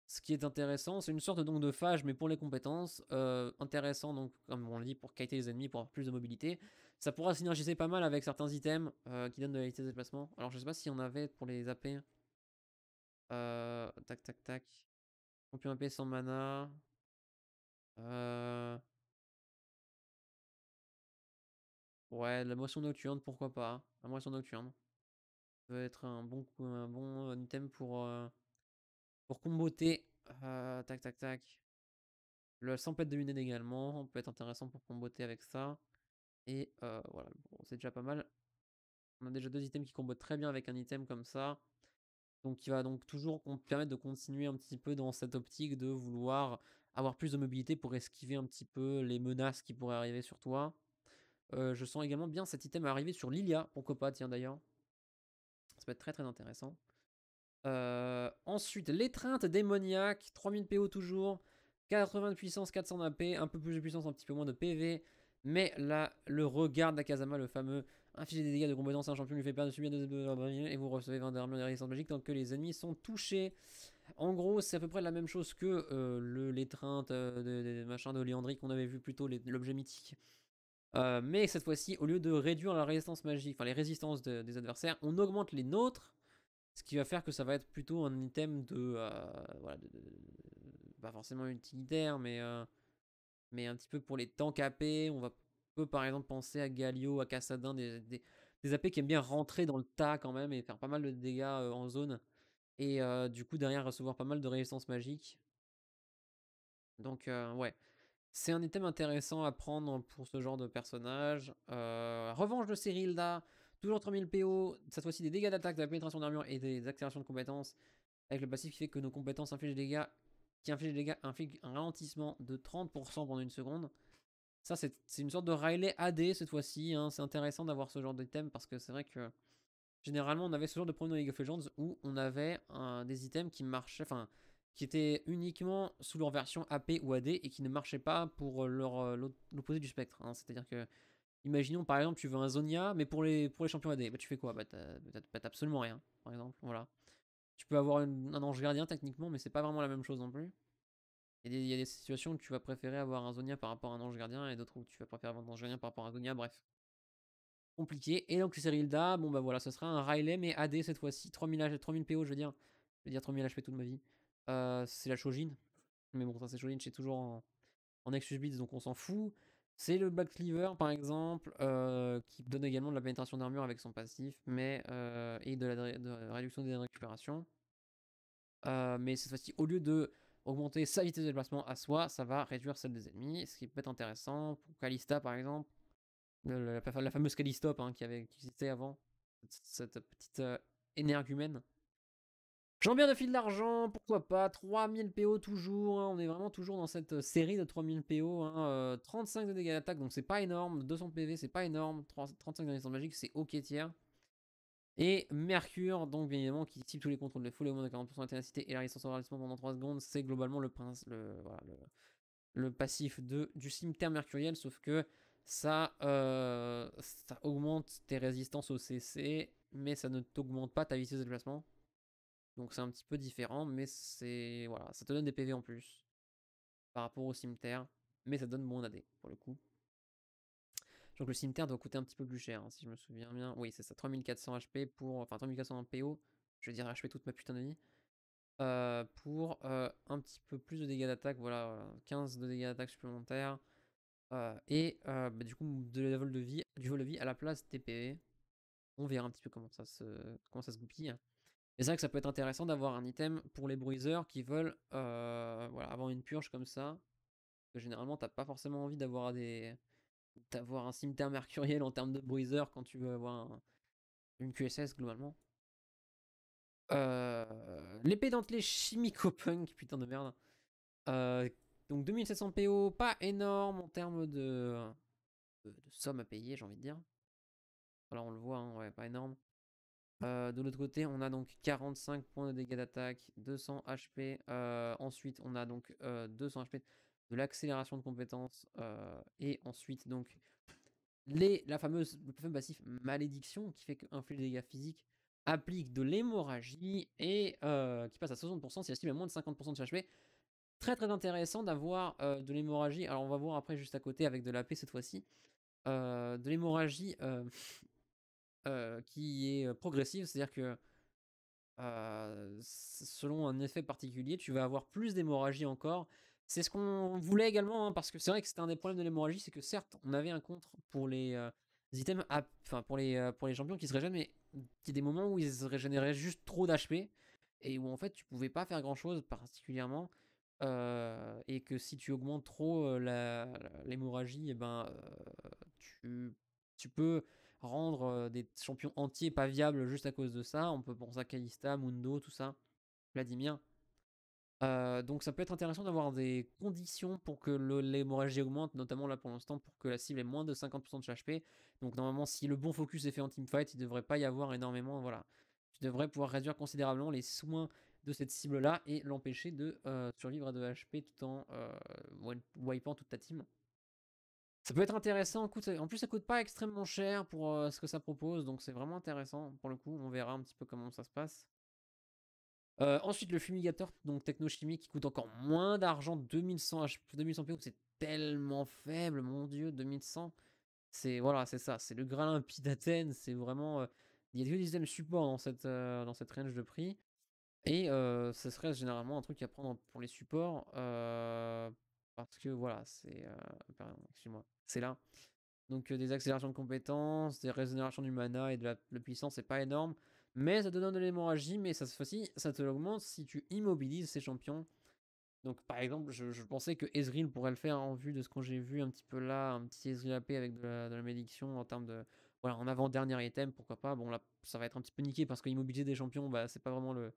Ce qui est intéressant, c'est une sorte donc de phage, mais pour les compétences. Euh, intéressant, donc, comme on le dit, pour kiter les ennemis, pour avoir plus de mobilité. Ça pourra synergiser pas mal avec certains items euh, qui donnent de la vitesse de déplacement. Alors, je sais pas si on avait pour les AP. Euh, tac, tac, tac. Champion AP sans mana. Euh. Ouais, la motion nocturne, pourquoi pas. La motion nocturne. Ça peut être un bon, un bon item pour... Pour comboter, euh, tac tac tac. Le 100 de de également, on peut être intéressant pour comboter avec ça. Et euh, voilà, c'est déjà pas mal. On a déjà deux items qui combotent très bien avec un item comme ça. Donc qui va donc toujours permettre de continuer un petit peu dans cette optique de vouloir avoir plus de mobilité pour esquiver un petit peu les menaces qui pourraient arriver sur toi. Euh, je sens également bien cet item arriver sur Lilia, pourquoi pas, tiens d'ailleurs. Ça peut être très très intéressant. Euh, ensuite, l'étreinte démoniaque, 3000 PO toujours, 80 de puissance, 400 d'AP, un peu plus de puissance, un petit peu moins de PV. Mais là, le regard d'Akazama, le fameux infliger des dégâts de compétence à un champion lui fait perdre subir de et vous recevez 20 d'armure de résistance magique tant que les ennemis sont touchés. En gros, c'est à peu près la même chose que euh, l'étreinte euh, de, de, machins qu'on avait vu plutôt l'objet mythique. mais cette fois-ci, au lieu de réduire la résistance magique, enfin les résistances des adversaires, on augmente les nôtres ce qui va faire que ça va être plutôt un item de. Euh, voilà, pas forcément utilitaire, mais, euh, mais un petit peu pour les tanks AP. On va peut par exemple penser à Galio, à Cassadin, des, des, AP qui aiment bien rentrer dans le tas quand même et faire pas mal de dégâts euh, en zone. Et du coup, derrière, recevoir pas mal de résistance magique. Donc, ouais. C'est un item intéressant à prendre pour ce genre de personnage. revanche de Cyrilda Toujours 3000 PO, cette fois-ci des dégâts d'attaque, de la pénétration d'armure et des accélérations de compétences. Avec le passif qui fait que nos compétences infligent des dégâts, qui infligent des dégâts, infligent un ralentissement de 30% pendant une seconde. Ça, c'est une sorte de Riley AD cette fois-ci. Hein. C'est intéressant d'avoir ce genre d'item parce que c'est vrai que généralement, on avait ce genre de problème dans League of Legends où on avait des items qui marchaient, enfin, qui étaient uniquement sous leur version AP ou AD et qui ne marchaient pas pour euh, l'opposé du spectre. Hein. C'est-à-dire que Imaginons par exemple, tu veux un Zonia, mais pour les, pour les champions AD, bah, tu fais quoi Bah, bah t'as, absolument rien, par exemple. Voilà. Tu peux avoir un ange gardien techniquement, mais c'est pas vraiment la même chose non plus. Il y, a des situations où tu vas préférer avoir un Zonia par rapport à un ange gardien, et d'autres où tu vas préférer avoir un ange gardien par rapport à un Zonia, bref. Compliqué. Et donc, Rilda, bon bah voilà, ce sera un Riley, mais AD cette fois-ci. 3000, 3000 PO, je veux dire. Je veux dire 3000 HP toute ma vie. Euh, c'est la Shojin. Mais bon, ça c'est Shojin, c'est toujours en, en Nexus donc on s'en fout. C'est le Black Cleaver, par exemple, euh, qui donne également de la pénétration d'armure avec son passif, mais euh, et de la, réduction des récupérations. Euh, mais cette fois-ci, au lieu de augmenter sa vitesse de déplacement à soi, ça va réduire celle des ennemis, ce qui peut être intéressant pour Kalista, par exemple, la, fameuse Calistop hein, qui, existait avant, cette petite énergumène jean de fil d'argent, pourquoi pas 3000 PO toujours, hein, on est vraiment toujours dans cette euh, série de 3000 PO, 35 de dégâts d'attaque, donc c'est pas énorme, 200 PV c'est pas énorme, 35 de résistance magique c'est ok tiers. Et Mercure, donc bien évidemment, qui type tous les contrôles de foule au moins de 40% la et la résistance au ralentissement pendant 3 secondes, c'est globalement le, prince, le, passif du cimetière mercuriel, sauf que ça, euh, ça augmente tes résistances au CC, mais ça ne t'augmente pas ta vitesse de déplacement. Donc c'est un petit peu différent, mais c'est voilà, ça te donne des PV en plus par rapport au cimetière, mais ça donne moins d'AD pour le coup. Donc le cimetière doit coûter un petit peu plus cher, hein, si je me souviens bien. Oui, c'est ça, 3400 HP pour, enfin 3400 PO, je vais dire HP toute ma putain de vie, euh, pour euh, un petit peu plus de dégâts d'attaque, voilà, 15 de dégâts d'attaque supplémentaires, euh, et bah, du coup de vol de vie, du vol de vie à la place des PV. On verra un petit peu comment ça se, comment ça se goupille c'est vrai que ça peut être intéressant d'avoir un item pour les bruiseurs qui veulent euh, voilà, avoir une purge comme ça. Que généralement, t'as pas forcément envie d'avoir des d'avoir un cimetière mercuriel en termes de bruiseurs quand tu veux avoir une QSS globalement. Euh, l'épée dentelée chimico-punk, putain de merde. Euh, donc 2700 PO, pas énorme en termes de, de, somme à payer, j'ai envie de dire. Voilà, on le voit, hein, pas énorme. Euh, de l'autre côté, on a donc 45 points de dégâts d'attaque, 200 HP. Euh, ensuite, on a donc 200 euh, HP de l'accélération de compétences. et ensuite, donc, la fameuse, le fameux passif malédiction qui fait flux de dégâts physiques applique de l'hémorragie et qui passe à 60% si la cible à moins de 50% de HP. Très très intéressant d'avoir de l'hémorragie. Alors on va voir après juste à côté avec de la l'AP cette fois-ci. de l'hémorragie euh, qui est euh, progressive, c'est-à-dire que euh, selon un effet particulier, tu vas avoir plus d'hémorragie encore. C'est ce qu'on voulait également, hein, parce que c'est vrai que c'était un des problèmes de l'hémorragie, c'est que certes, on avait un contre pour les, items, enfin pour les, pour les champions qui se régénèrent, mais il y a des moments où ils régénéraient juste trop d'HP, et où en fait tu pouvais pas faire grand-chose particulièrement. et que si tu augmentes trop l'hémorragie, et eh ben, tu, tu, peux rendre des champions entiers pas viables juste à cause de ça. On peut penser à Kalista, Mundo, tout ça, Vladimir. donc ça peut être intéressant d'avoir des conditions pour que l'hémorragie augmente, notamment là pour l'instant pour que la cible ait moins de 50% de HP. Donc normalement si le bon focus est fait en teamfight, il ne devrait pas y avoir énormément, voilà. Tu devrais pouvoir réduire considérablement les soins de cette cible là et l'empêcher de survivre à de HP tout en wipant toute ta team. Ça peut être intéressant. en plus, ça coûte pas extrêmement cher pour euh, ce que ça propose, donc c'est vraiment intéressant pour le coup. On verra un petit peu comment ça se passe. Euh, ensuite, le fumigateur donc technochimie qui coûte encore moins d'argent, 2100 2100 PO, c'est tellement faible, mon dieu, 2100. C'est voilà, c'est ça, c'est le graal limpide d'Athènes, c'est vraiment. Euh, il y a que des supports dans cette, dans cette range de prix. Et ce serait généralement un truc à prendre pour les supports. parce que voilà, c'est. excuse-moi c'est là. Donc des accélérations de compétences, des résonérations du mana et de la, puissance, c'est pas énorme. Mais ça te donne de l'hémorragie, mais ça, aussi, ça te l'augmente si tu immobilises ces champions. Donc par exemple, je, pensais que Ezreal pourrait le faire en vue de ce qu'on j'ai vu un petit peu là, un petit Ezreal AP avec de la, médiction en termes de... Voilà, en avant dernière item, pourquoi pas. Bon là, ça va être un petit peu niqué parce que des champions, bah c'est pas vraiment le...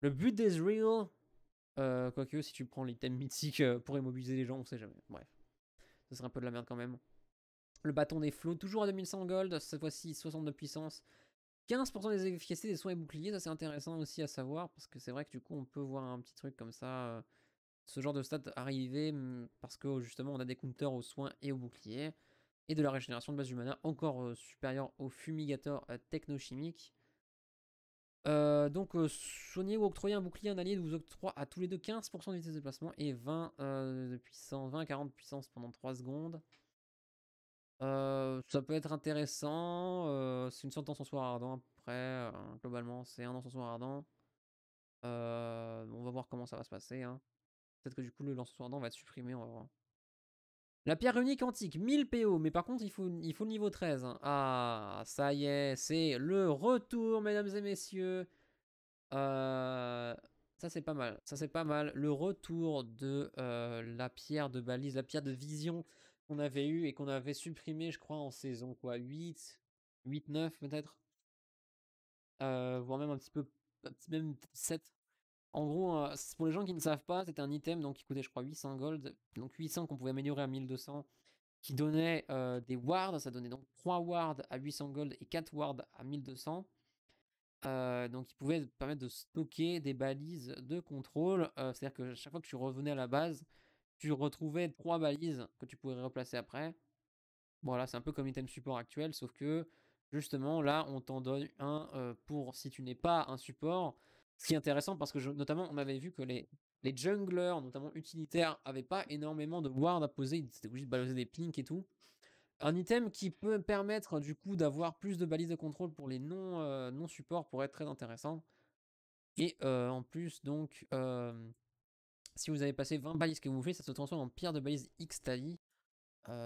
Le but d'Ezreal, quoique si tu prends l'item mythique euh, pour immobiliser les gens, on sait jamais. Bref ce serait un peu de la merde quand même. Le bâton des flots, toujours à 2100 gold, cette fois-ci 60 de puissance. 15% des efficacités des soins et boucliers, ça c'est intéressant aussi à savoir, parce que c'est vrai que du coup on peut voir un petit truc comme ça, euh, ce genre de stats arriver, mm, parce que justement on a des counters aux soins et aux boucliers, et de la régénération de base du mana encore euh, supérieure au fumigateur techno technochimique. Euh, donc euh, soignez ou octroyer un bouclier, un allié vous octroie à tous les deux 15% de vitesse de déplacement et 20 puissance, à 40 puissance pendant 3 secondes. Euh, ça peut être intéressant, c'est une sorte d'encensoir ardent après, globalement c'est un encensoir ardent. on va voir comment ça va se passer. Hein. Peut-être que du coup le lance ardent va être supprimé, on va voir. La pierre unique antique, 1000 PO, mais par contre il faut, il faut le niveau 13. Hein. Ah, ça y est, c'est le retour, mesdames et messieurs. Euh, ça c'est pas mal, ça c'est pas mal. Le retour de euh, la pierre de balise, la pierre de vision qu'on avait eue et qu'on avait supprimée, je crois, en saison quoi, 8, 8, 9 peut-être. Euh, voire même un petit peu, même 7. En gros, euh, pour les gens qui ne savent pas, c'était un item donc, qui coûtait, je crois, 800 gold. Donc 800 qu'on pouvait améliorer à 1200, qui donnait euh, des wards. Ça donnait donc 3 wards à 800 gold et 4 wards à 1200. Euh, donc il pouvait permettre de stocker des balises de contrôle. C'est-à-dire que chaque fois que tu revenais à la base, tu retrouvais 3 balises que tu pouvais replacer après. Voilà, c'est un peu comme l'item support actuel, sauf que justement là, on t'en donne un pour si tu n'es pas un support ce qui est intéressant parce que notamment on avait vu que les, junglers, notamment utilitaires, avaient pas énormément de ward à poser, ils étaient de balancer des pinks et tout. Un item qui peut permettre du coup d'avoir plus de balises de contrôle pour les non, euh, supports pourrait être très intéressant. Et euh, en plus donc euh, si vous avez passé 20 balises que vous faites, ça se transforme en pierre de balise X talli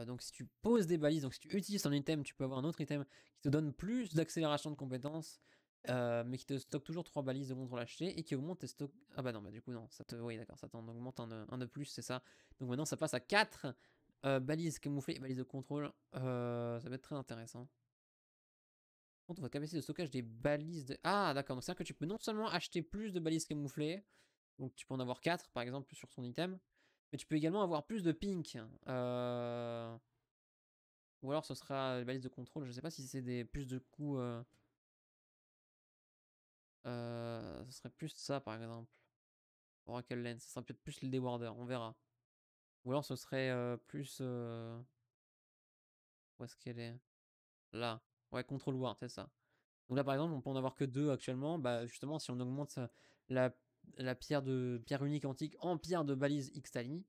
donc si tu poses des balises, donc si tu utilises un item, tu peux avoir un autre item qui te donne plus d'accélération de compétences. Euh, mais qui te stocke toujours 3 balises de contrôle achetées et qui augmente tes stocks. Ah bah non, bah du coup, non, ça te. Oui, d'accord, ça t'en augmente un, de plus, c'est ça. Donc maintenant, ça passe à 4 euh, balises camouflées et balises de contrôle. Euh, ça va être très intéressant. Contre va capacité de stockage des balises de. Ah, d'accord, donc c'est-à-dire que tu peux non seulement acheter plus de balises camouflées, donc tu peux en avoir 4 par exemple sur son item, mais tu peux également avoir plus de pink. Ou alors ce sera les balises de contrôle, je sais pas si c'est des plus de coups. Euh, ce serait plus ça, par exemple. Oracle Lens, ça serait peut-être plus le Dewarder, on verra. Ou alors ce serait plus. Où est-ce qu'elle est, Là. Ouais, Control Ward, c'est ça. Donc là, par exemple, on peut en avoir que deux actuellement. Bah, justement, si on augmente la, la pierre de pierre unique antique en pierre de balise Xtali,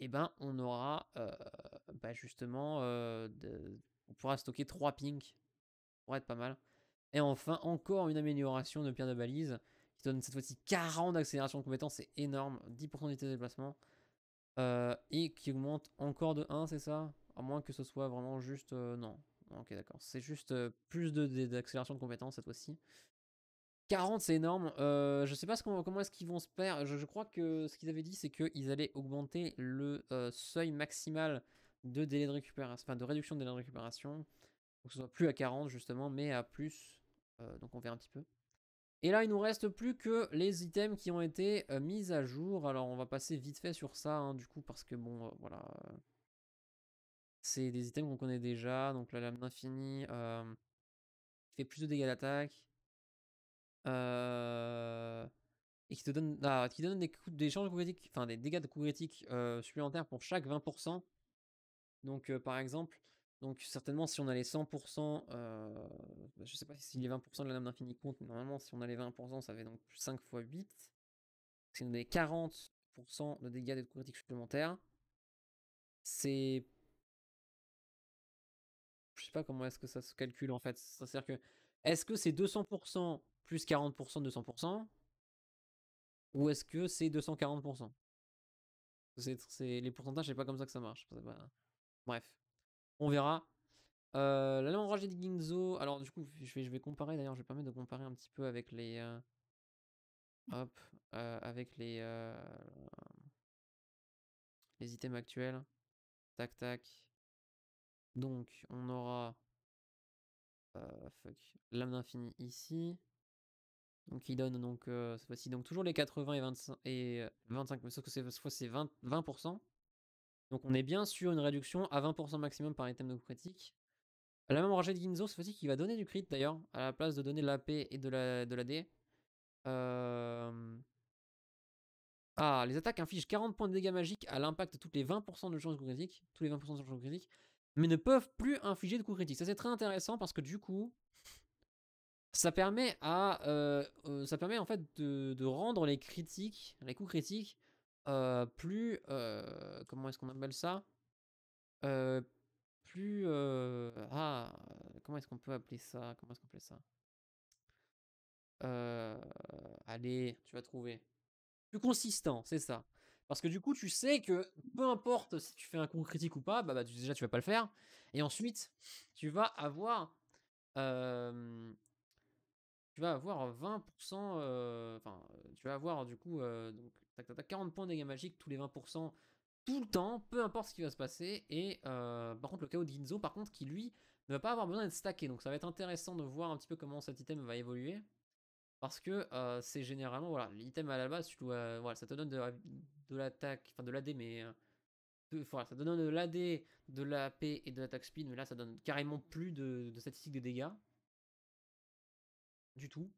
et eh ben, on aura bah, justement. on pourra stocker trois pink Ça pourrait être pas mal. Et enfin, encore une amélioration de Pierre de Balise, qui donne cette fois-ci 40 d'accélération de compétence, c'est énorme, 10% d'unité de déplacement, euh, et qui augmente encore de 1, c'est ça À moins que ce soit vraiment juste... Euh, non, ok d'accord, c'est juste euh, plus d'accélération de, d'accélération de compétence cette fois-ci. 40, c'est énorme. Je ne sais pas comment est-ce qu'ils vont se faire. Je, crois que ce qu'ils avaient dit, c'est qu'ils allaient augmenter le seuil maximal de délai de récupération, enfin de réduction de délai de récupération, donc que ce soit plus à 40 justement, mais à plus euh, donc on verra un petit peu. Et là, il nous reste plus que les items qui ont été euh, mis à jour. Alors, on va passer vite fait sur ça, hein, du coup, parce que bon, euh, voilà. c'est des items qu'on connaît déjà. Donc, la lame d'infini qui fait plus de dégâts d'attaque. et qui te donne, ah, qui donne des, des enfin des dégâts de coups critiques supplémentaires pour chaque 20%. Donc, par exemple, donc certainement, si on a les 100%, euh, ne bah, je sais pas si les 20% de la lame d'infini compte, mais normalement, si on a les 20%, ça fait donc 5 fois 8. Si on a 40% de dégâts de critique supplémentaires, c'est... Je sais pas comment est-ce que ça se calcule en fait. C'est-à-dire que, est-ce que c'est 200% plus 40% de 100% Ou est-ce que c'est 240% c'est, Les pourcentages, c'est pas comme ça que ça marche. Bref. On verra. Euh, la de Ginzo. Alors, du coup, je vais, je vais comparer d'ailleurs. Je vais permettre de comparer un petit peu avec les. Euh, hop. Euh, avec les. Euh, les items actuels. Tac, tac. Donc, on aura. fuck. Lame d'infini ici. Donc, il donne donc. cette fois-ci, donc toujours les 80 et 25. Et 25 sauf que cette fois, c'est 20%. 20% donc on est bien sûr une réduction à 20% maximum par item de coups critique. La même rangée de Ginzo, ce fois qui va donner du crit d'ailleurs, à la place de donner de la P et de la, de la D. Ah, les attaques infligent 40 points de dégâts magiques à l'impact toutes les 20% de chance de coup critique, tous les 20% de chance critique, mais ne peuvent plus infliger de coups critiques. Ça c'est très intéressant parce que du coup, ça permet à, euh, ça permet en fait de, rendre les critiques, les coups critiques, plus comment est-ce qu'on appelle ça plus ah comment est-ce qu'on peut appeler ça comment est-ce qu'on appelle ça allez tu vas trouver plus consistant c'est ça parce que du coup tu sais que peu importe si tu fais un cours critique ou pas bah, bah déjà tu vas pas le faire et ensuite tu vas avoir tu vas avoir 20%, euh, enfin, euh, tu vas avoir du coup euh, donc, 40 points de dégâts magiques tous les 20% tout le temps, peu importe ce qui va se passer. Et par contre, le chaos de Ginzo, par contre, qui lui ne va pas avoir besoin d'être stacké. Donc ça va être intéressant de voir un petit peu comment cet item va évoluer. Parce que c'est généralement, voilà, l'item à la base, tu dois, voilà, ça te donne de, l'attaque, enfin de l'AD, mais. De, voilà, ça donne de l'AD, de l'AP et de l'attaque speed, mais là ça donne carrément plus de, de statistiques de dégâts du tout.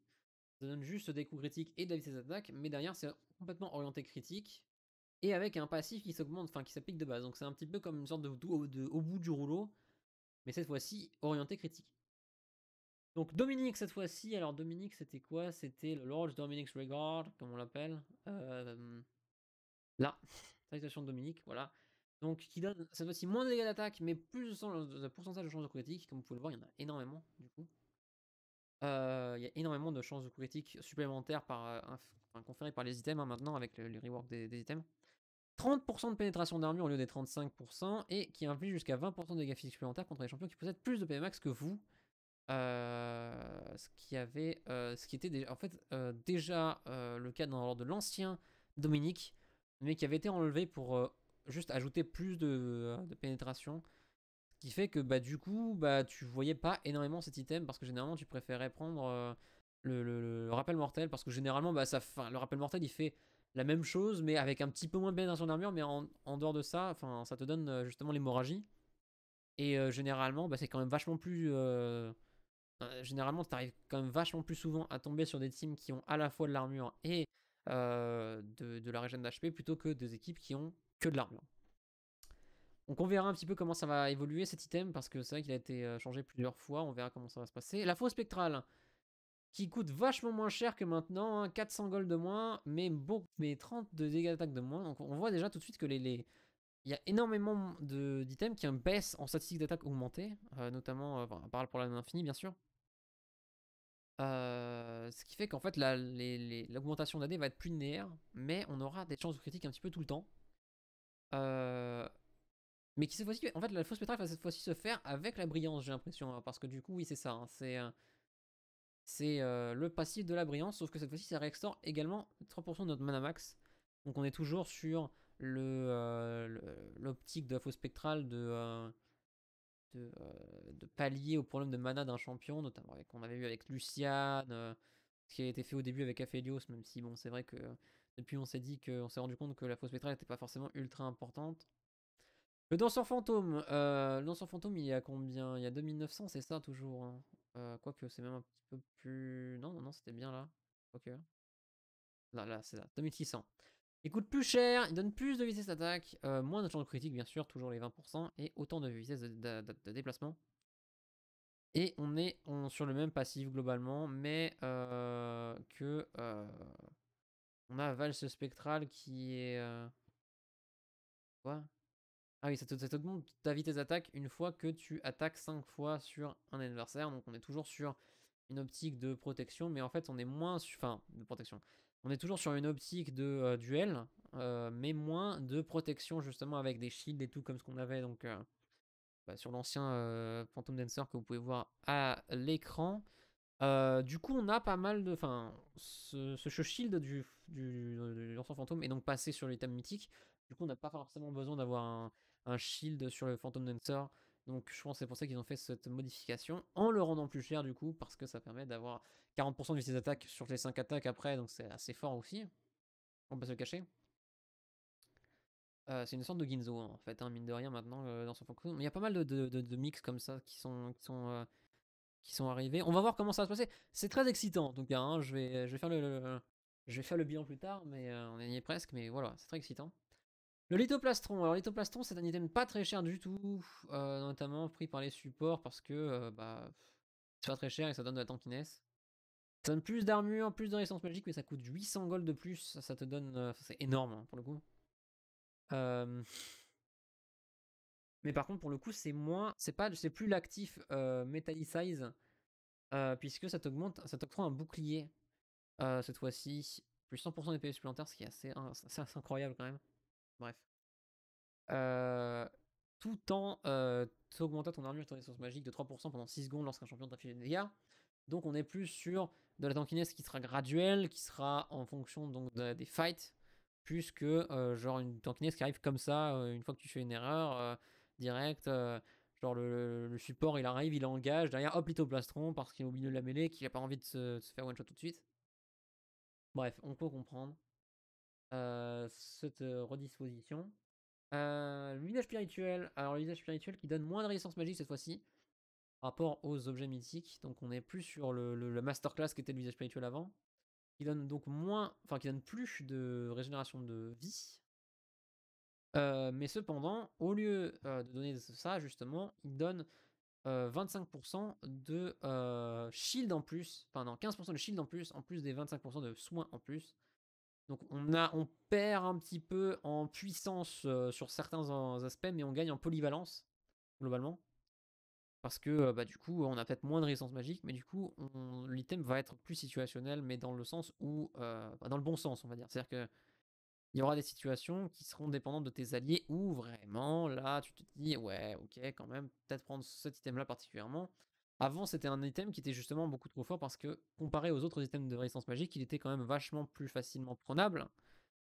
Ça donne juste des coups critiques et de la vitesse d'attaque mais derrière c'est complètement orienté critique et avec un passif qui s'augmente, enfin qui s'applique de base. Donc c'est un petit peu comme une sorte de, au bout du rouleau, mais cette fois-ci orienté critique. Donc Dominique cette fois-ci, alors Dominique c'était quoi C'était le Lord Dominic's Regard, comme on l'appelle. Euh, là, salutation de Dominique, voilà. Donc qui donne cette fois-ci moins de dégâts d'attaque, mais plus de, pourcentage de chance de critique, comme vous pouvez le voir, il y en a énormément du coup. Euh, il y a énormément de chances de coups critiques supplémentaires par, euh, conférées par les items hein, maintenant avec le, les reworks des, des items. 30% de pénétration d'armure au lieu des 35% et qui inflige jusqu'à 20% de dégâts physiques supplémentaires contre les champions qui possèdent plus de PMAX que vous. Euh, ce qui avait, ce qui était déjà, en fait déjà le cas dans l'ordre de l'ancien Dominique, mais qui avait été enlevé pour juste ajouter plus de pénétration qui fait que bah du coup bah tu voyais pas énormément cet item parce que généralement tu préférais prendre euh, le, rappel mortel parce que généralement bah ça fin, le rappel mortel il fait la même chose mais avec un petit peu moins de son armure mais en, dehors de ça enfin ça te donne euh, justement l'hémorragie et euh, généralement bah, c'est quand même vachement plus généralement tu arrives quand même vachement plus souvent à tomber sur des teams qui ont à la fois de l'armure et de, la régène d'HP plutôt que des équipes qui ont que de l'armure donc on verra un petit peu comment ça va évoluer cet item, parce que c'est vrai qu'il a été euh, changé plusieurs fois, on verra comment ça va se passer. La fausse spectrale, qui coûte vachement moins cher que maintenant, 400 hein, gold de moins, mais, bon, mais 30 de dégâts d'attaque de moins. Donc on voit déjà tout de suite que les... les... Il y a énormément d'items qui baissent en statistiques d'attaque augmentée, euh, notamment, euh, à part pour l'infini infinie bien sûr. ce qui fait qu'en fait l'augmentation la, d'année va être plus linéaire, mais on aura des chances de critique un petit peu tout le temps. Euh, mais qui cette fois-ci, en fait, la fausse spectrale va cette fois-ci se faire avec la brillance, j'ai l'impression, hein, parce que du coup, oui, c'est ça, hein, c'est euh, c'est euh, le passif de la brillance, sauf que cette fois-ci, ça réextore également 3% de notre mana max. Donc on est toujours sur euh, le l'optique de la fausse spectrale de, de, pallier au problème de mana d'un champion, notamment avec qu'on avait vu avec Luciane, ce qui a été fait au début avec Aphelios, même si bon c'est vrai que depuis on s'est dit qu'on s'est rendu compte que la fausse spectrale n'était pas forcément ultra importante. Le danseur fantôme. Euh, le danseur fantôme, il y a combien Il y a 2900, c'est ça toujours. Hein. Euh, quoique, c'est même un petit peu plus. Non, non, non, c'était bien là. Ok. Là, là, c'est là. 2600. Il coûte plus cher, il donne plus de vitesse d'attaque, euh, moins de chance critique, bien sûr, toujours les 20%, et autant de vitesse de, déplacement. Et on est sur le même passif globalement, mais euh, que. on a Valse Spectral qui est. Quoi ah oui, ça augmente ta vitesse d'attaque une fois que tu attaques 5 fois sur un adversaire. Donc on est toujours sur une optique de protection, mais en fait on est moins sur... Enfin, de protection. On est toujours sur une optique de euh, duel, euh, mais moins de protection justement avec des shields et tout comme ce qu'on avait donc euh, bah, sur l'ancien Phantom Dancer que vous pouvez voir à l'écran. du coup, on a pas mal de. Enfin, ce, ce shield du, du, fantôme est donc passé sur l'item mythique. Du coup, on n'a pas forcément besoin d'avoir un, un shield sur le Phantom Dancer. Donc je pense que c'est pour ça qu'ils ont fait cette modification en le rendant plus cher du coup parce que ça permet d'avoir 40% de ses attaques sur les 5 attaques après donc c'est assez fort aussi. On peut se le cacher. Euh, c'est une sorte de Ginzo hein, en fait, hein, mine de rien maintenant euh, dans son focus. Mais il y a pas mal de, mix comme ça qui sont, qui, sont, euh, qui sont arrivés. On va voir comment ça va se passer. C'est très excitant en tout cas. Hein, je, vais, je, vais faire le, je vais faire le bilan plus tard, mais on est presque. Mais voilà, c'est très excitant. Le lithoplastron. Alors, lithoplastron, c'est un item pas très cher du tout, euh, notamment pris par les supports parce que euh, bah, c'est pas très cher et ça donne de la tankiness. Ça donne plus d'armure, plus de résistance magique, mais ça coûte 800 gold de plus. Ça, te donne. Euh, c'est énorme hein, pour le coup. Mais par contre, pour le coup, c'est moins. C'est pas, plus l'actif Metallicize, puisque ça t'augmente, ça t'octroie un bouclier cette fois-ci. Plus 100% d'épée supplémentaire, ce qui est assez hein, incroyable quand même bref. tout en euh, augmentant ton armure et ton essence magique de 3% pendant 6 secondes lorsqu'un champion t'affiche des dégâts. Donc on est plus sur de la tankiness qui sera graduelle, qui sera en fonction donc des fights, plus que genre une tankiness qui arrive comme ça, une fois que tu fais une erreur, directe, genre le, support il arrive, il engage, derrière hop, il plastron parce qu'il est au milieu de la mêlée, qu'il a pas envie de se, de se, faire one shot tout de suite. Bref, on peut comprendre. Euh, cette euh, redisposition. Euh, l'usage spirituel. Alors, l'usage spirituel qui donne moins de résistance magique cette fois-ci, par rapport aux objets mythiques. Donc, on est plus sur le, masterclass qui était l'usage spirituel avant. Qui donne donc moins. Enfin, qui donne plus de régénération de vie. mais cependant, au lieu de donner ça, justement, il donne euh, 25% de shield en plus, enfin non, 15% de shield en plus, en plus des 25% de soins en plus, donc on, a, on perd un petit peu en puissance sur certains aspects, mais on gagne en polyvalence, globalement. Parce que bah, du coup, on a peut-être moins de résistance magique, mais du coup, l'item va être plus situationnel, mais dans le sens où. Bah, dans le bon sens, on va dire. C'est-à-dire que il y aura des situations qui seront dépendantes de tes alliés où vraiment là tu te dis ouais ok quand même peut-être prendre cet item là particulièrement avant, c'était un item qui était justement beaucoup trop fort parce que comparé aux autres items de résistance magique, il était quand même vachement plus facilement prenable.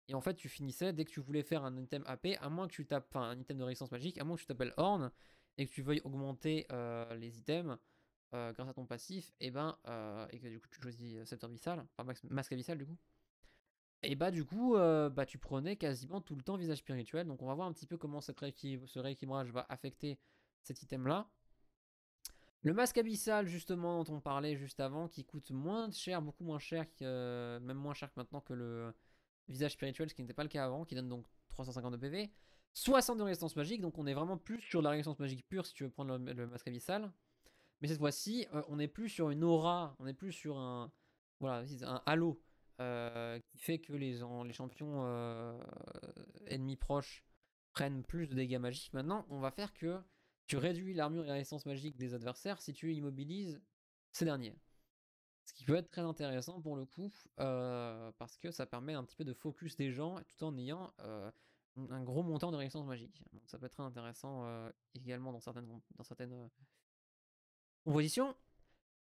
Et en fait, tu finissais dès que tu voulais faire un item AP, à moins que tu tapes, enfin, un item de résistance magique, à moins que tu t'appelles Horn et que tu veuilles augmenter les items grâce à ton passif, et eh ben, et que du coup tu choisis Scepter Abyssal, enfin Masque Abyssal du coup, et bah du coup, bah tu prenais quasiment tout le temps Visage Spirituel. Donc on va voir un petit peu comment ce rééquilibrage va affecter cet item là. Le masque abyssal, justement, dont on parlait juste avant, qui coûte moins cher, beaucoup moins cher, euh, même moins cher que maintenant que le visage spirituel, ce qui n'était pas le cas avant, qui donne donc 350 de PV. 60 de résistance magique, donc on est vraiment plus sur de la résistance magique pure si tu veux prendre le, masque abyssal. Mais cette fois-ci, euh, on n'est plus sur une aura, on n'est plus sur un, voilà, un halo euh, qui fait que les, champions ennemis proches prennent plus de dégâts magiques. Maintenant, on va faire que tu réduis l'armure et la résistance magique des adversaires si tu immobilises ces derniers. Ce qui peut être très intéressant pour le coup, euh, parce que ça permet un petit peu de focus des gens tout en ayant euh, un gros montant de résistance magique. Donc ça peut être très intéressant euh, également dans certaines, dans certaines compositions.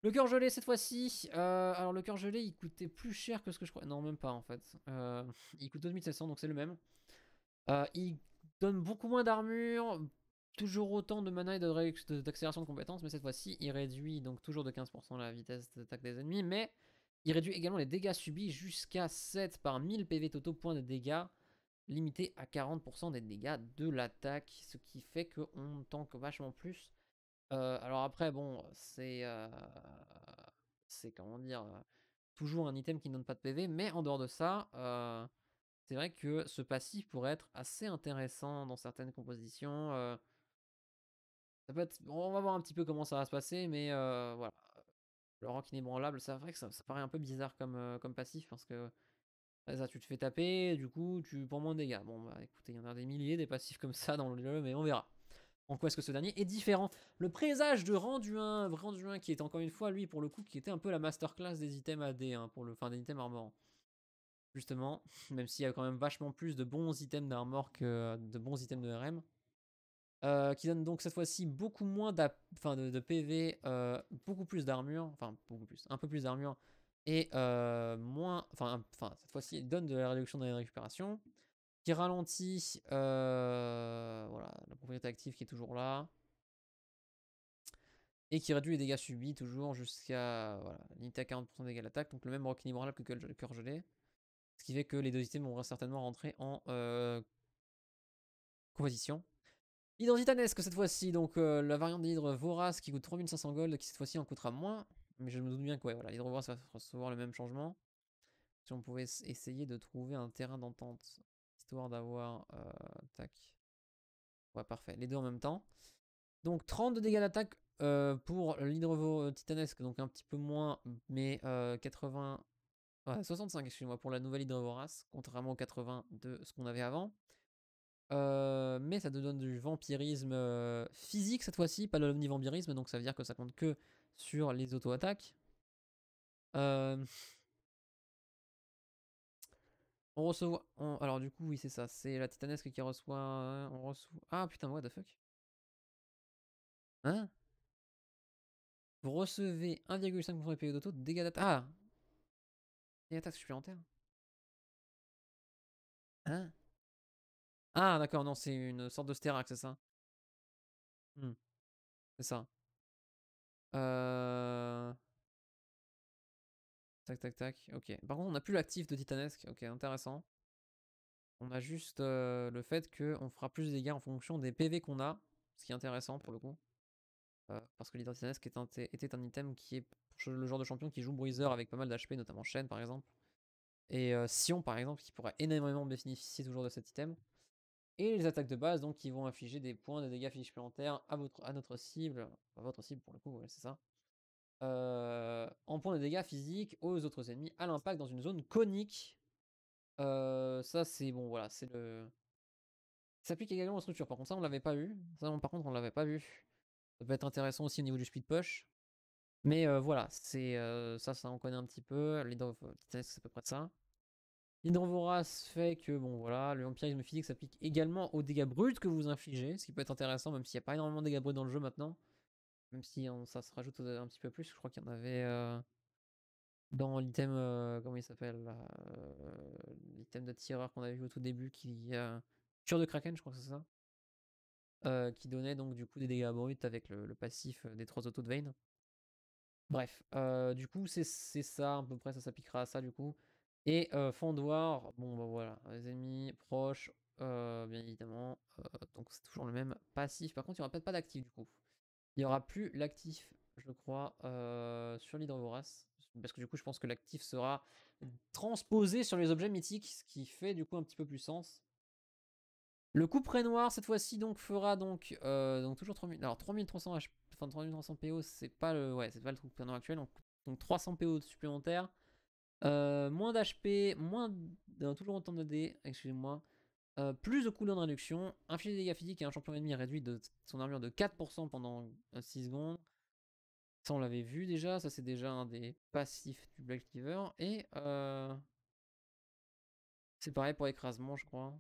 Le cœur gelé cette fois-ci. alors le cœur gelé il coûtait plus cher que ce que je crois. Non, même pas en fait. il coûte 2700 donc c'est le même. il donne beaucoup moins d'armure, Toujours autant de mana et d'accélération de, compétences, mais cette fois-ci, il réduit donc toujours de 15% la vitesse d'attaque des ennemis, mais il réduit également les dégâts subis jusqu'à 7 par 1000 PV totaux point de dégâts, limité à 40% des dégâts de l'attaque, ce qui fait qu'on tank vachement plus. Euh, alors après, bon, c'est... Euh, c'est comment dire... Toujours un item qui ne donne pas de PV, mais en dehors de ça... Euh, c'est vrai que ce passif pourrait être assez intéressant dans certaines compositions. On va voir un petit peu comment ça va se passer, mais voilà. Le rock inébranlable, c'est vrai que ça, paraît un peu bizarre comme, comme passif parce que bah, ça, tu te fais taper, du coup, tu prends moins de dégâts. Bon, bah écoutez, il y en a des milliers des passifs comme ça dans le jeu, mais on verra. En quoi est-ce que ce dernier est différent Le présage de rendu 1, qui est encore une fois, lui, pour le coup, qui était un peu la masterclass des items AD, hein, pour le, enfin des items armorants. Justement, même s'il y a quand même vachement plus de bons items d'armor que de bons items de RM. Euh, qui donne donc cette fois-ci beaucoup moins de, PV, euh, beaucoup plus d'armure, enfin beaucoup plus, un peu plus d'armure, et euh, moins, enfin cette fois-ci donne de la réduction dans les récupérations, qui ralentit, voilà, la propriété active qui est toujours là, et qui réduit les dégâts subis toujours jusqu'à voilà, à 40% des dégâts d'attaque, donc le même rock inimorable que le cœur gelé, ce qui fait que les deux items vont certainement rentrer en composition. Titanesque cette fois-ci, donc euh, la variante d'hydre vorace qui coûte 3500 gold, qui cette fois-ci en coûtera moins. Mais je me doute bien que voilà, l'hydre vorace va recevoir le même changement. Si on pouvait essayer de trouver un terrain d'entente, histoire d'avoir... Euh, tac. Ouais, parfait, les deux en même temps. Donc 30 dégâts d'attaque euh, pour l'hydre titanesque, donc un petit peu moins, mais 80... 65, excusez-moi, pour la nouvelle hydre vorace, contrairement aux 80 de ce qu'on avait avant. Euh, mais ça te donne du vampirisme euh, physique cette fois-ci, pas de l'omnivampirisme, donc ça veut dire que ça compte que sur les auto-attaques. Euh, on reçoit. Alors, du coup, oui, c'est ça. C'est la titanesque qui reçoit. On reçoit. Ah putain, what the fuck. Hein Vous recevez 1,5% de PV d'auto, dégâts d'attaque. Ah Dégâts d'attaque supplémentaires. Hein ah, d'accord, non, c'est une sorte de Sterak, c'est ça mmh. C'est ça. Euh... Tac, tac, tac. Ok. Par contre, on n'a plus l'actif de titanesque. Ok, intéressant. On a juste le fait qu'on fera plus de dégâts en fonction des PV qu'on a. Ce qui est intéressant pour le coup. parce que l'idée titanesque était un item qui est le genre de champion qui joue Bruiser avec pas mal d'HP, notamment Shen par exemple. Et Sion par exemple, qui pourrait énormément bénéficier toujours de cet item. Et les attaques de base, donc, qui vont infliger des points de dégâts physiques supplémentaires à, votre, à notre cible, à votre cible pour le coup, ouais, c'est ça, euh, en points de dégâts physiques aux autres ennemis à l'impact dans une zone conique. Euh, ça, c'est bon, voilà, c'est le. Ça s'applique également aux structures. Par contre, ça, on l'avait pas vu. Ça, par contre, on l'avait pas vu. Ça peut être intéressant aussi au niveau du speed push. Mais euh, voilà, c'est ça, ça, on connaît un petit peu. Les c'est à peu près ça. Hydrovorace fait que bon voilà, le empirisme physique s'applique également aux dégâts bruts que vous infligez, ce qui peut être intéressant même s'il n'y a pas énormément de dégâts bruts dans le jeu maintenant. Même si ça se rajoute un petit peu plus, je crois qu'il y en avait euh, dans l'item, euh, comment il s'appelle euh, L'item de tireur qu'on avait vu au tout début qui... cure de Kraken, je crois que c'est ça. qui donnait donc du coup des dégâts bruts avec le, passif des trois autos de Vayne. Bref, du coup c'est ça à peu près, ça s'appliquera à ça du coup. Et euh, bon bah voilà, les amis, proches, bien évidemment. donc c'est toujours le même passif. Par contre, il n'y aura peut-être pas d'actif du coup. Il n'y aura plus l'actif, je crois, sur l'hydrovorace Parce que du coup, je pense que l'actif sera transposé sur les objets mythiques, ce qui fait du coup un petit peu plus sens. Le coup près noir cette fois-ci donc fera donc, donc toujours 3000, alors 3300 H, 3300 PO, c'est pas le ouais, c'est pas le coup près actuel, donc, donc 300 PO supplémentaires. Euh, moins d'HP, moins de, long euh, autant de dés, excusez-moi. Euh, plus de cooldown de réduction, infligé des dégâts physiques et un champion ennemi réduit de son armure de 4% pendant 6 secondes. Ça, on l'avait vu déjà. Ça, c'est déjà un des passifs du Black Cleaver. Et c'est pareil pour écrasement, je crois.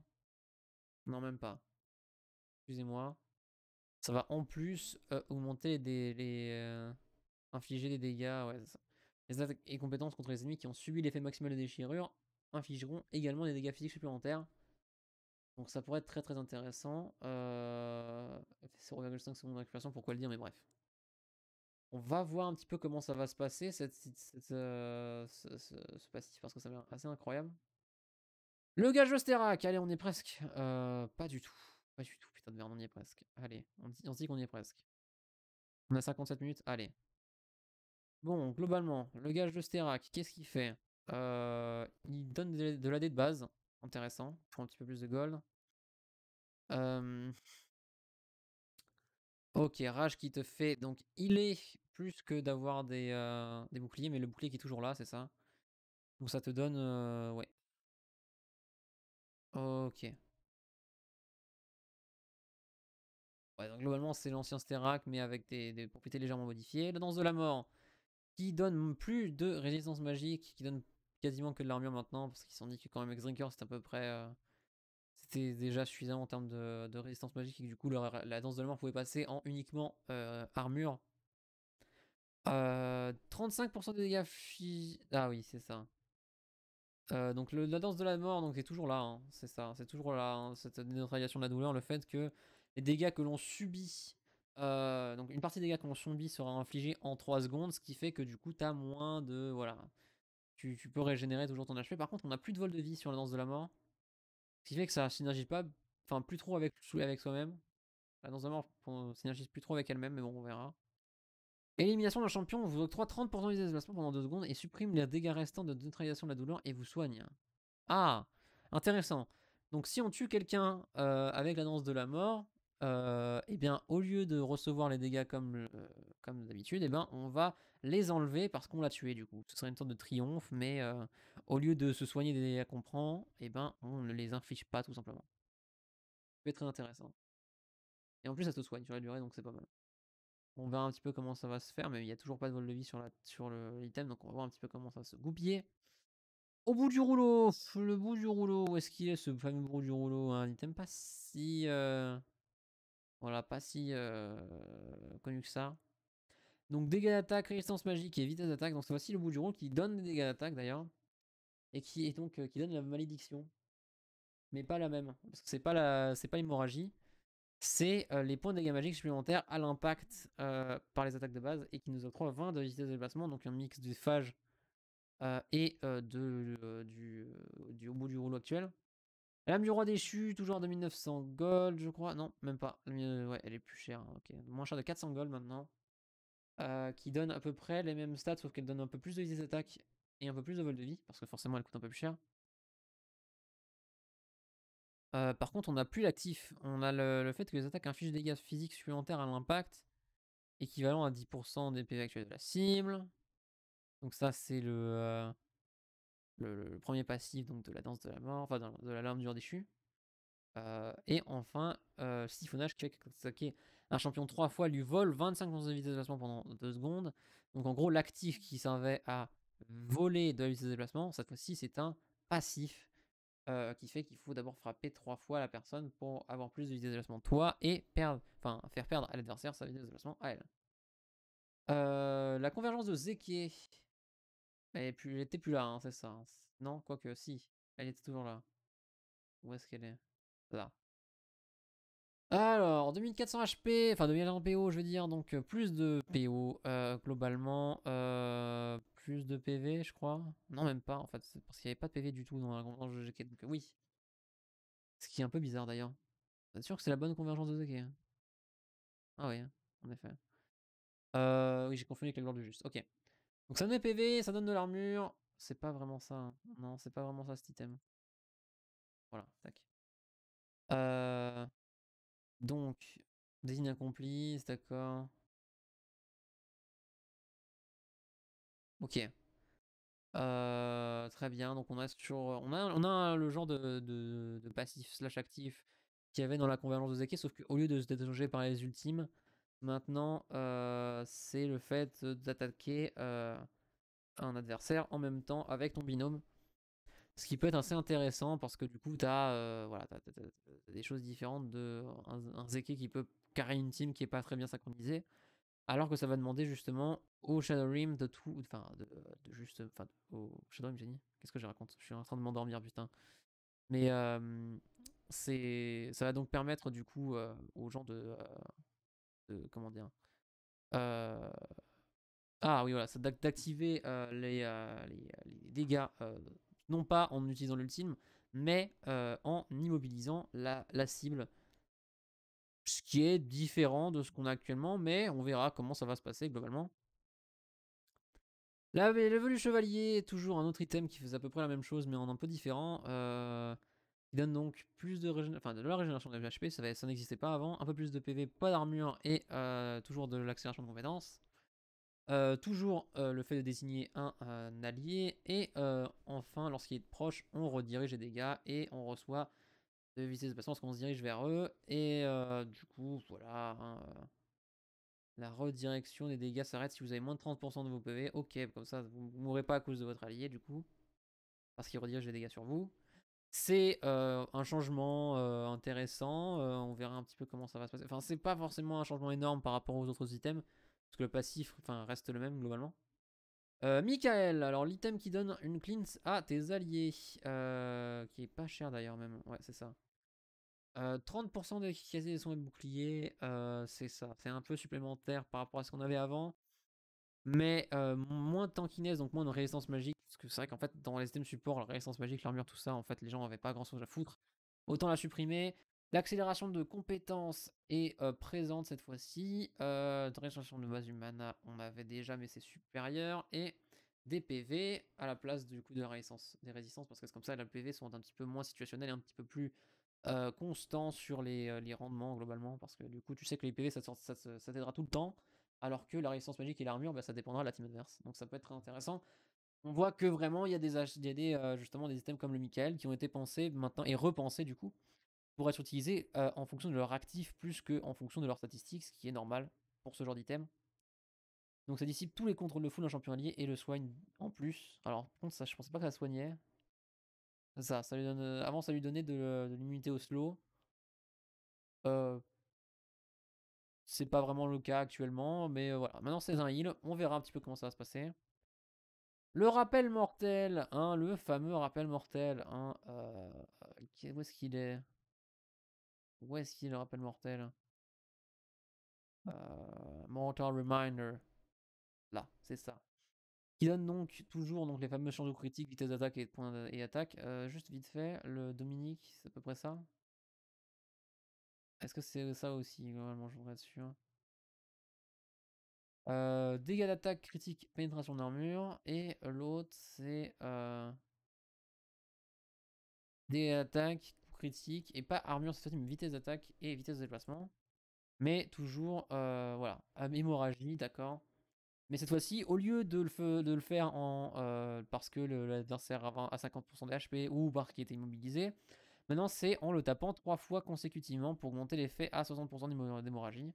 Non, même pas. Excusez-moi. Ça va en plus augmenter les. infliger des dégâts. Ouais, les attaques et compétences contre les ennemis qui ont subi l'effet maximal de déchirure infligeront également des dégâts physiques supplémentaires. Donc ça pourrait être très très intéressant. 0,5 euh, secondes de pourquoi le dire, mais bref. On va voir un petit peu comment ça va se passer, cette, euh, ce, parce que ça va assez incroyable. Le gage Sterak allez, on est presque. Euh, pas du tout. Pas du tout, putain de merde, on y est presque. Allez, on dit, on dit qu'on y est presque. On a 57 minutes, allez. Bon, globalement, le gage de Sterak, qu'est-ce qu'il fait euh, Il donne de la dé de base, intéressant, pour un petit peu plus de gold. Euh, ok, Rage qui te fait. Donc, il est plus que d'avoir euh, des, boucliers, mais le bouclier qui est toujours là, c'est ça Donc, ça te donne. ouais. Ok. Ouais, donc globalement, c'est l'ancien Sterak, mais avec des propriétés légèrement modifiées. La danse de la mort qui donne plus de résistance magique, qui donne quasiment que de l'armure maintenant, parce qu'ils se sont dit que quand même ex drinker c'était à peu près. Euh, c'était déjà suffisant en termes de, résistance magique, et du coup la danse de la mort pouvait passer en uniquement euh, armure. 35% euh, de dégâts fi... Ah oui, c'est ça. donc le, la danse de la mort, donc c'est toujours là, hein, c'est ça, c'est toujours là, hein, cette neutralisation de la douleur, le fait que les dégâts que l'on subit euh, donc une partie des dégâts qu'on zombie sera infligée en 3 secondes, ce qui fait que du coup t'as moins de. Voilà. Tu, peux régénérer toujours ton HP. Par contre, on n'a plus de vol de vie sur la danse de la mort. Ce qui fait que ça synergise pas. Enfin, plus trop avec, avec soi-même. La danse de la mort on synergise plus trop avec elle-même, mais bon, on verra. Élimination d'un champion vous octroie 30% des déplacements pendant 2 secondes et supprime les dégâts restants de neutralisation de la douleur et vous soigne. Ah Intéressant. Donc si on tue quelqu'un euh, avec la danse de la mort, euh, eh bien, au lieu de recevoir les dégâts comme, euh, comme d'habitude, eh ben, on va les enlever parce qu'on l'a tué du coup. Ce serait une sorte de triomphe, mais euh, au lieu de se soigner des dégâts qu'on prend, eh ben, on ne les inflige pas tout simplement. C'est très intéressant. Et en plus, ça se soigne sur la durée, donc c'est pas mal. On verra un petit peu comment ça va se faire, mais il n'y a toujours pas de vol de vie sur, la, sur l'item, donc on va voir un petit peu comment ça va se goupiller. Au bout du rouleau, le bout du rouleau, où est-ce qu'il est ce fameux bout du rouleau Un hein? item pas si... Voilà, pas si euh, connu que ça. Donc dégâts d'attaque, résistance magique et vitesse d'attaque. Donc voici le bout du rouleau qui donne des dégâts d'attaque d'ailleurs. Et qui est donc euh, qui donne la malédiction. Mais pas la même. Parce que c'est pas la. C'est pas l'hémorragie. C'est euh, les points de dégâts magiques supplémentaires à l'impact par les attaques de base et qui nous octroie 20 de vitesse de déplacement, donc un mix du phage et de, du, du, bout du rouleau actuel. L'âme du roi déchu, toujours en 2900 gold, je crois. Non, même pas. ouais, elle est plus chère. Hein, ok, moins chère de 400 gold maintenant. Euh, qui donne à peu près les mêmes stats, sauf qu'elle donne un peu plus de visées d'attaque et un peu plus de vol de vie, parce que forcément elle coûte un peu plus cher. Euh, par contre, on n'a plus l'actif. On a le, fait que les attaques infligent des dégâts physiques supplémentaires à l'impact, équivalent à 10% des PV actuels de la cible. Donc ça, c'est le... Euh, le, premier passif donc de la danse de la mort, enfin de, la larme du déchu. Euh, et enfin, euh, siphonnage qui un champion trois fois lui vole 25 de vitesse de déplacement pendant 2 secondes. Donc en gros, l'actif qui servait à voler de la vitesse de déplacement, cette fois-ci, c'est un passif euh, qui fait qu'il faut d'abord frapper trois fois la personne pour avoir plus de vitesse de déplacement toi et perdre, enfin faire perdre à l'adversaire sa vitesse de déplacement à elle. Euh, la convergence de Zeke elle plus, était plus là, hein, c'est ça. Hein. Non, quoique, si. Elle était toujours là. Où est-ce qu'elle est, Là. Alors, 2400 HP, enfin 2400 PO, je veux dire, donc plus de PO euh, globalement, euh, plus de PV, je crois. Non, même pas, en fait, parce qu'il n'y avait pas de PV du tout dans la convergence de GK, donc oui. Ce qui est un peu bizarre d'ailleurs. C'est sûr que c'est la bonne convergence de GK. Hein. Ah oui, en effet. Euh, oui, j'ai confondu avec la gloire du juste, ok. Donc ça donne des PV, ça donne de l'armure. C'est pas vraiment ça. Hein. Non, c'est pas vraiment ça cet item. Voilà, tac. Euh... Donc, désigne accompli, d'accord. Ok. Euh, très bien, donc on reste sur. On a, on a le genre de, passif slash actif qu'il y avait dans la convergence de Zeke, sauf qu'au lieu de se déclencher par les ultimes, Maintenant, euh, c'est le fait d'attaquer euh, un adversaire en même temps avec ton binôme. Ce qui peut être assez intéressant parce que du coup, tu as, euh, voilà, des choses différentes de un, Zeke qui peut carrer une team qui n'est pas très bien synchronisée. Alors que ça va demander justement au Shadow Rim de tout. Enfin, de, juste. Enfin, au Shadow Rim génie. Qu'est-ce que je raconte Je suis en train de m'endormir, putain. Mais c'est ça va donc permettre du coup aux gens de comment dire euh, Ah oui, voilà, ça d'activer euh, euh, les, les, dégâts, non pas en utilisant l'ultime, mais en immobilisant la, cible ce qui est différent de ce qu'on a actuellement, mais on verra comment ça va se passer globalement. Là, le velu chevalier, toujours un autre item qui fait à peu près la même chose, mais en un peu différent. Il donne donc plus de, enfin, de la régénération de HP, ça, n'existait pas avant, un peu plus de PV, pas d'armure et euh, toujours de l'accélération de compétences. Euh, toujours euh, le fait de désigner un, allié, et enfin, lorsqu'il est proche, on redirige les dégâts et on reçoit de vitesse de parce qu'on se dirige vers eux, et du coup, voilà. Hein, la redirection des dégâts s'arrête si vous avez moins de 30% de vos PV. Ok, comme ça, vous ne mourrez pas à cause de votre allié, du coup. Parce qu'il redirige les dégâts sur vous. C'est un changement intéressant, on verra un petit peu comment ça va se passer. Enfin, c'est pas forcément un changement énorme par rapport aux autres items, parce que le passif enfin, reste le même globalement. Michael, alors l'item qui donne une cleanse à tes alliés, qui est pas cher d'ailleurs même, ouais c'est ça. 30% d'efficacité des soins et boucliers, c'est ça, c'est un peu supplémentaire par rapport à ce qu'on avait avant, mais moins de tankiness, donc moins de résistance magique, que c'est vrai qu'en fait, dans les items support, la résistance magique, l'armure, tout ça, en fait, les gens n'avaient pas grand chose à foutre. Autant la supprimer. L'accélération de compétences est euh, présente cette fois-ci. Euh, de de base du mana, on avait déjà, mais c'est supérieur. Et des PV à la place du coup de la résistance, des résistances, parce que comme ça, les PV sont un petit peu moins situationnels et un petit peu plus euh, constants sur les, euh, rendements globalement, parce que du coup, tu sais que les PV, ça, t'aidera tout le temps, alors que la résistance magique et l'armure, bah, ça dépendra de la team adverse. Donc ça peut être très intéressant on voit que vraiment il y a des, y des euh, justement des items comme le Michael qui ont été pensés maintenant et repensés du coup pour être utilisés euh, en fonction de leur actif plus que en fonction de leurs statistiques, ce qui est normal pour ce genre d'item. Donc ça dissipe tous les contrôles de foule d'un champion allié et le soigne en plus. Alors par contre ça je pensais pas que ça soignait. Ça, ça lui donne, euh, avant ça lui donnait de, l'immunité au slow. c'est pas vraiment le cas actuellement, mais voilà. Maintenant c'est un heal, on verra un petit peu comment ça va se passer. Le rappel mortel, hein, le fameux rappel mortel. Hein, euh, où est-ce qu'il est Où est-ce qu'il est, le rappel mortel euh, Mortal Reminder. Là, c'est ça. Qui donne donc toujours donc, les fameux de critique, vitesse d'attaque et point et attaque. Euh, juste vite fait, le Dominique, c'est à peu près ça Est-ce que c'est ça aussi normalement je vous être sûr. Euh, dégâts d'attaque, critique, pénétration d'armure. Et l'autre, c'est... Euh, dégâts d'attaque, critique. Et pas armure, cette fois vitesse d'attaque et vitesse de déplacement. Mais toujours, euh, voilà, hémorragie, d'accord. Mais cette fois-ci, au lieu de le, faire en, parce que l'adversaire a, 50% d'HP ou parce qui était immobilisé, maintenant c'est en le tapant trois fois consécutivement pour monter l'effet à 60% d'hémorragie.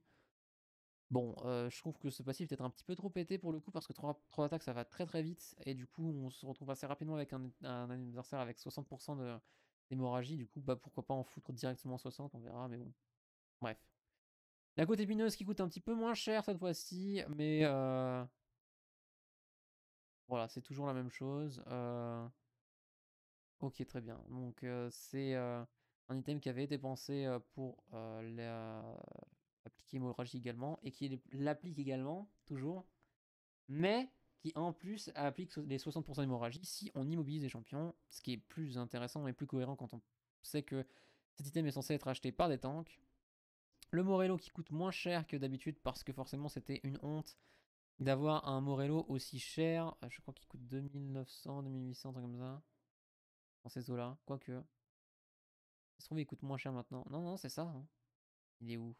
Bon, euh, je trouve que ce passif est peut-être un petit peu trop pété pour le coup parce que 3 attaques ça va très, très vite et du coup on se retrouve assez rapidement avec un un adversaire avec 60 d'hémorragie du coup, bah, pourquoi pas en foutre directement 60 on verra mais bon. Bref. La côte épineuse qui coûte un petit peu moins cher cette fois-ci mais euh voilà, c'est toujours la même chose, euh OK, très bien. Donc c'est, un item qui avait été pensé, pour, la appliquer l'hémorragie également, et qui l'applique également, toujours, mais qui en plus applique les 60% d'hémorragie si on immobilise les champions, ce qui est plus intéressant et plus cohérent quand on sait que cet item est censé être acheté par des tanks. Le Morello qui coûte moins cher que d'habitude parce que forcément c'était une honte d'avoir un Morello aussi cher, euh, je crois qu'il coûte 2900, 2800, comme ça, dans ces eaux-là, quoique. se trouve il coûte moins cher maintenant. Non, non, c'est ça. Hein. Il est où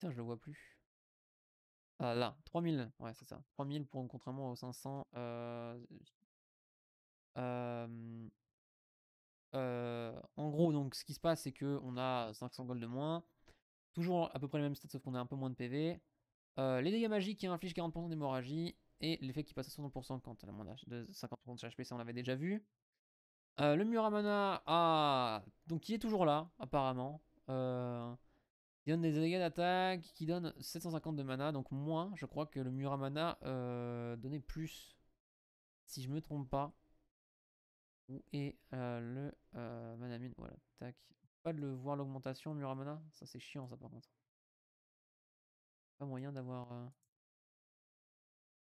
Putain, je le vois plus. Ah là, 3000, ouais, c'est ça. 3000 pour contrairement aux 500. Euh, euh, en gros, donc, ce qui se passe, c'est que on a 500 gold de moins. Toujours à peu près le même stats, sauf qu'on a un peu moins de PV. Euh, les dégâts magiques qui infligent 40% d'hémorragie. Et l'effet qui passe à 60% quand elle a moins de 50% de HP, ça on l'avait déjà vu. Euh, le Muramana, ah, donc il est toujours là, apparemment. Il donne des dégâts d'attaque qui donne 750 de mana, donc moins, je crois que le Muramana euh, donnait plus. Si je me trompe pas. Où est euh, le euh, mine Voilà, tac. Pas de le voir l'augmentation, Muramana Ça c'est chiant ça par contre. Pas moyen d'avoir... Euh,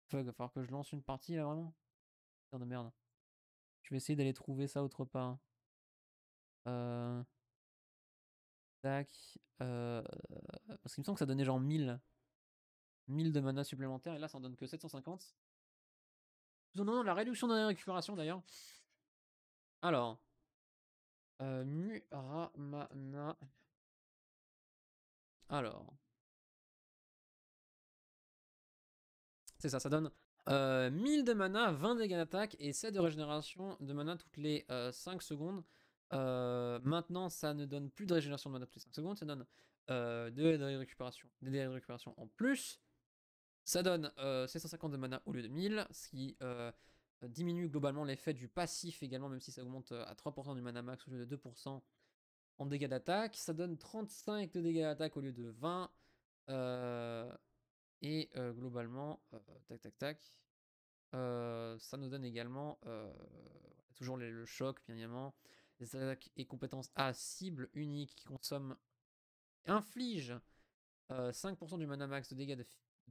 Fuck, va falloir que je lance une partie là vraiment. Putain de merde. Je vais essayer d'aller trouver ça autre part. Hein. Euh... Euh, parce qu'il me semble que ça donnait genre 1000. 1000 de mana supplémentaire, et là ça en donne que 750. Non, non, la réduction de la récupération d'ailleurs. Alors. Euh, Muramana. Alors. C'est ça, ça donne 1000 euh, de mana, 20 dégâts d'attaque et 7 de régénération de mana toutes les 5 euh, secondes. Euh, maintenant, ça ne donne plus de régénération de mana plus les 5 secondes, ça donne euh, de, de récupération, des dégâts de récupération en plus. Ça donne euh, 750 de mana au lieu de 1000, ce qui euh, diminue globalement l'effet du passif également, même si ça augmente à 3% du mana max au lieu de 2% en dégâts d'attaque. Ça donne 35 de dégâts d'attaque au lieu de 20. et globalement, tac tac tac, ça nous donne également toujours le choc, bien évidemment. Les attaques et compétences à cible unique qui consomme inflige 5% euh, du mana max de dégâts de,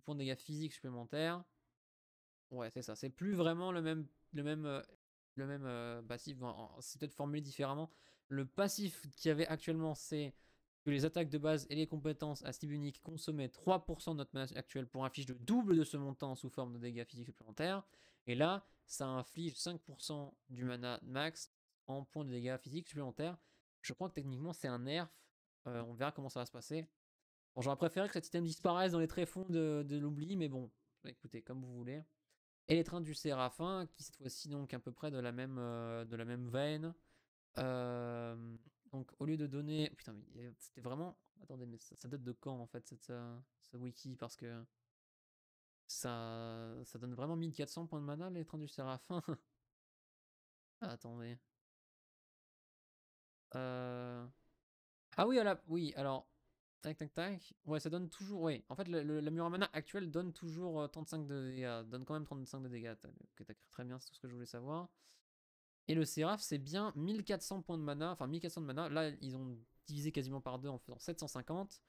points de dégâts physiques supplémentaires. Ouais, c'est ça. C'est plus vraiment le même, le même, euh, le même euh, passif. c'est peut-être formulé différemment. Le passif qu'il y avait actuellement, c'est que les attaques de base et les compétences à cible unique consommaient 3% de notre mana actuelle pour infliger le double de ce montant sous forme de dégâts physiques supplémentaires. Et là, ça inflige 5% du mana max point points de dégâts physiques supplémentaires. Je crois que techniquement, c'est un nerf. Euh, on verra comment ça va se passer. Bon, j'aurais préféré que cet item disparaisse dans les tréfonds de, l'oubli, mais bon, bah, écoutez, comme vous voulez. Et les trains du Séraphin, qui cette fois-ci, donc, à peu près de la même, euh, de la même veine. Euh, donc, au lieu de donner. Putain, c'était vraiment. Attendez, mais ça, date de quand, en fait, cette, ce wiki Parce que. Ça, ça donne vraiment 1400 points de mana, les trains du Séraphin. attendez. Euh, ah oui, oui, alors. Tac, tac, tac. Ouais, ça donne toujours. Oui, en fait, le, la Muramana actuelle donne toujours 35 euh, de dégâts. Euh, donne quand même 35 de dégâts. très bien, c'est tout ce que je voulais savoir. Et le Seraph, c'est bien 1400 points de mana. Enfin, 1400 de mana. Là, ils ont divisé quasiment par deux en faisant 750.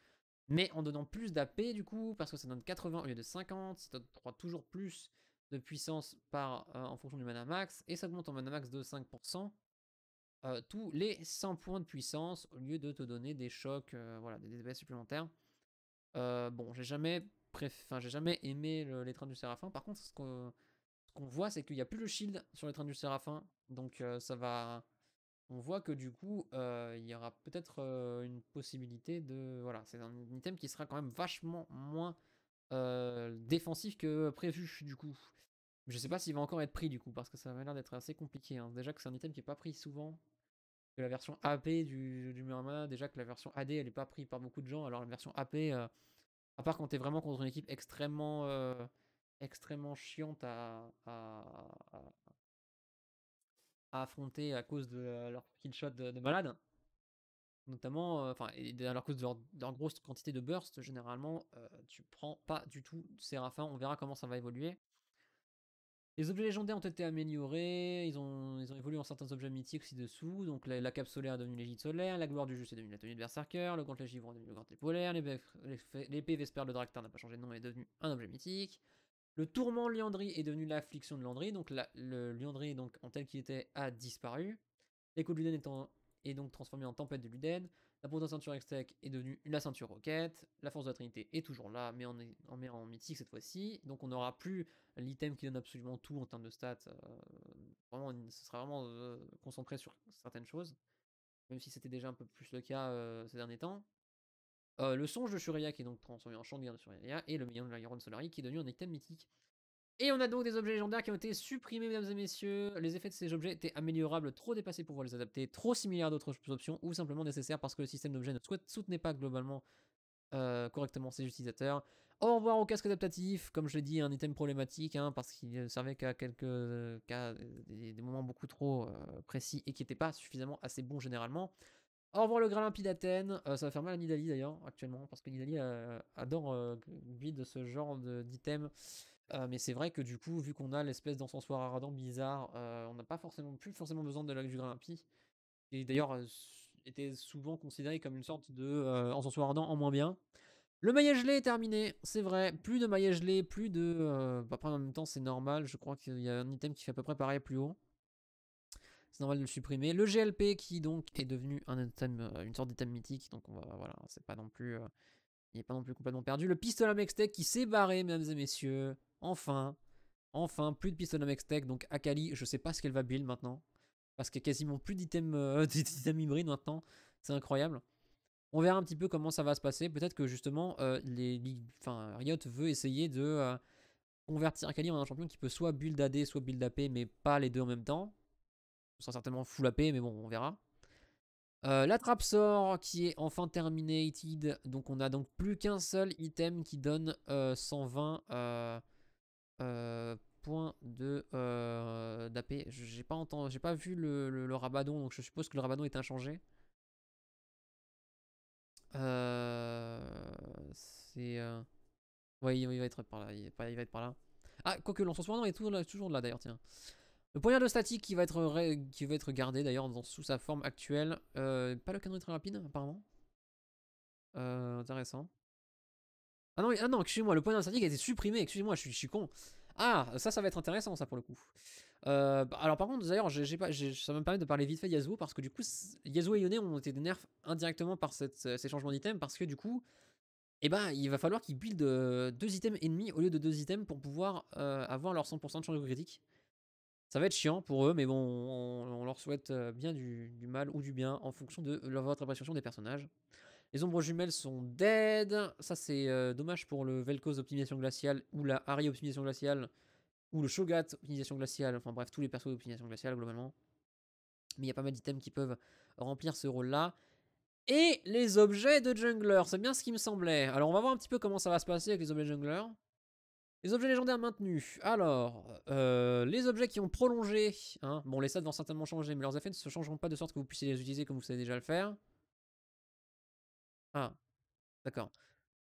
Mais en donnant plus d'AP, du coup, parce que ça donne 80 au lieu de 50. Ça donne toujours plus de puissance par, en fonction du mana max. Et ça augmente en mana max de 5%. Euh, tous les 100 points de puissance au lieu de te donner des chocs, euh, voilà, des DPS supplémentaires. Euh, bon, j'ai jamais, j'ai jamais aimé les trains du Séraphin. Par contre, ce qu'on voit, c'est qu'il n'y a plus le shield sur les trains du Séraphin. Donc ça va... On voit que du coup, il y aura peut-être une possibilité de... Voilà, c'est un item qui sera quand même vachement moins défensif que prévu du coup. Je sais pas s'il va encore être pris du coup, parce que ça a l'air d'être assez compliqué. Hein. Déjà que c'est un item qui est pas pris souvent que la version AP du, du déjà que la version AD elle est pas prise par beaucoup de gens, alors la version AP, euh, à part quand tu es vraiment contre une équipe extrêmement euh, extrêmement chiante à, affronter à cause de leur killshot de, de malade, notamment, euh, enfin, à cause de leur, grosse quantité de burst, généralement, tu prends pas du tout Séraphin, on verra comment ça va évoluer. Les objets légendaires ont été améliorés, ils ont, ils ont évolué en certains objets mythiques ci-dessous, donc la, cape solaire est devenue l'égide solaire, la gloire du juste est devenue la tenue de Berserker, le grand la givre est devenu le polaire, l'épée Vesper de Dractar n'a pas changé de nom est devenu un objet mythique, le tourment Liandry est devenu l'affliction de Landry, donc le Liandry donc, en tel qu'il était a disparu, l'écho de Luden est donc transformé en tempête de Luden, la potence ceinture Hextech est devenue la ceinture roquette. La force de la Trinité est toujours là, mais on est, en, mythique cette fois-ci. Donc on n'aura plus l'item qui donne absolument tout en termes de stats. Euh, vraiment, ce sera vraiment euh, concentré sur certaines choses. Même si c'était déjà un peu plus le cas euh, ces derniers temps. le songe de shuraya qui est donc transformé en champ de guerre de Et le million de l'Iron Solari qui est devenu un item mythique. Et on a donc des objets légendaires qui ont été supprimés, mesdames et messieurs. Les effets de ces objets étaient améliorables, trop dépassés pour pouvoir les adapter, trop similaires à d'autres options, ou simplement nécessaires parce que le système d'objets ne soutenait pas globalement euh, correctement ses utilisateurs. Au revoir au casque adaptatif, comme je l'ai dit, un item problématique, hein, parce qu'il ne euh, servait qu'à quelques cas, euh, des, moments beaucoup trop précis et qui n'étaient pas suffisamment assez bon généralement. Au revoir le Graal d'Athènes, ça va faire mal à Nidali d'ailleurs, actuellement, parce que Nidali adore de ce genre d'item. Euh, mais c'est vrai que du coup, vu qu'on a l'espèce d'encensoir ardent bizarre, euh, on n'a pas forcément plus forcément besoin de la du Grimpi. Et d'ailleurs, euh, était souvent considéré comme une sorte de encensoir ardent en moins bien. Le maillage lait est terminé, c'est vrai. Plus de maillage gelé, plus de. après, bah, en même temps, c'est normal. Je crois qu'il y a un item qui fait à peu près pareil plus haut. C'est normal de le supprimer. Le GLP qui donc est devenu un une sorte d'item mythique. Donc on va, voilà, c'est pas non plus il n'est pas non plus complètement perdu. Le pistolet Mextech qui s'est barré, mesdames et messieurs. Enfin. Enfin, plus de pistolet Mextech. Donc Akali, je sais pas ce qu'elle va build maintenant. Parce qu'il n'y a quasiment plus d'items euh, hybrides maintenant. C'est incroyable. On verra un petit peu comment ça va se passer. Peut-être que justement, euh, les, Riot veut essayer de euh, convertir Akali en un champion qui peut soit build AD, soit build AP, mais pas les deux en même temps. Ce sera certainement full AP, mais bon, on verra. Euh, la sort qui est enfin terminated. Donc on a donc plus qu'un seul item qui donne 120 euh, euh, points de d'AP. J'ai pas entendu, j'ai pas vu le, le, rabadon, donc je suppose que le rabadon est inchangé. C'est il, va être par là. Il, va être par là. Ah, est là, toujours là d'ailleurs, tiens. Le poignard de statique qui va être, qui va être gardé d'ailleurs sous sa forme actuelle. Euh, pas le canon est très rapide apparemment. Euh, intéressant. Ah non, ah non excusez-moi, le poignard de statique a été supprimé, excusez-moi, je, suis con. Ah, ça, ça va être intéressant, ça, pour le coup. Euh, bah, alors, par contre, d'ailleurs, j'ai pas, ça me permet de parler vite fait Yasuo, parce que du coup, Yasuo et Yone ont été des nerfs indirectement par cette, ces changements d'items, parce que du coup, eh ben, il va falloir qu'ils buildent deux items ennemis au lieu de deux items pour pouvoir avoir leur 100% de chance critique. Ça va être chiant pour eux, mais bon, on, leur souhaite euh, bien du, mal ou du bien en fonction de leur, votre appréciation des personnages. Les ombres jumelles sont dead. Ça, c'est euh, dommage pour le Vel'Koz optimisation glaciale ou la Harry optimisation glaciale ou le Shogat optimisation glaciale. Enfin bref, tous les persos d'optimisation glaciale globalement. Mais il y a pas mal d'items qui peuvent remplir ce rôle-là. Et les objets de jungler, c'est bien ce qui me semblait. Alors on va voir un petit peu comment ça va se passer avec les objets de jungler. Les objets légendaires maintenus. Alors, euh, les objets qui ont prolongé. Hein. bon, les stats vont certainement changer, mais leurs effets ne se changeront pas de sorte que vous puissiez les utiliser comme vous savez déjà le faire. Ah, d'accord.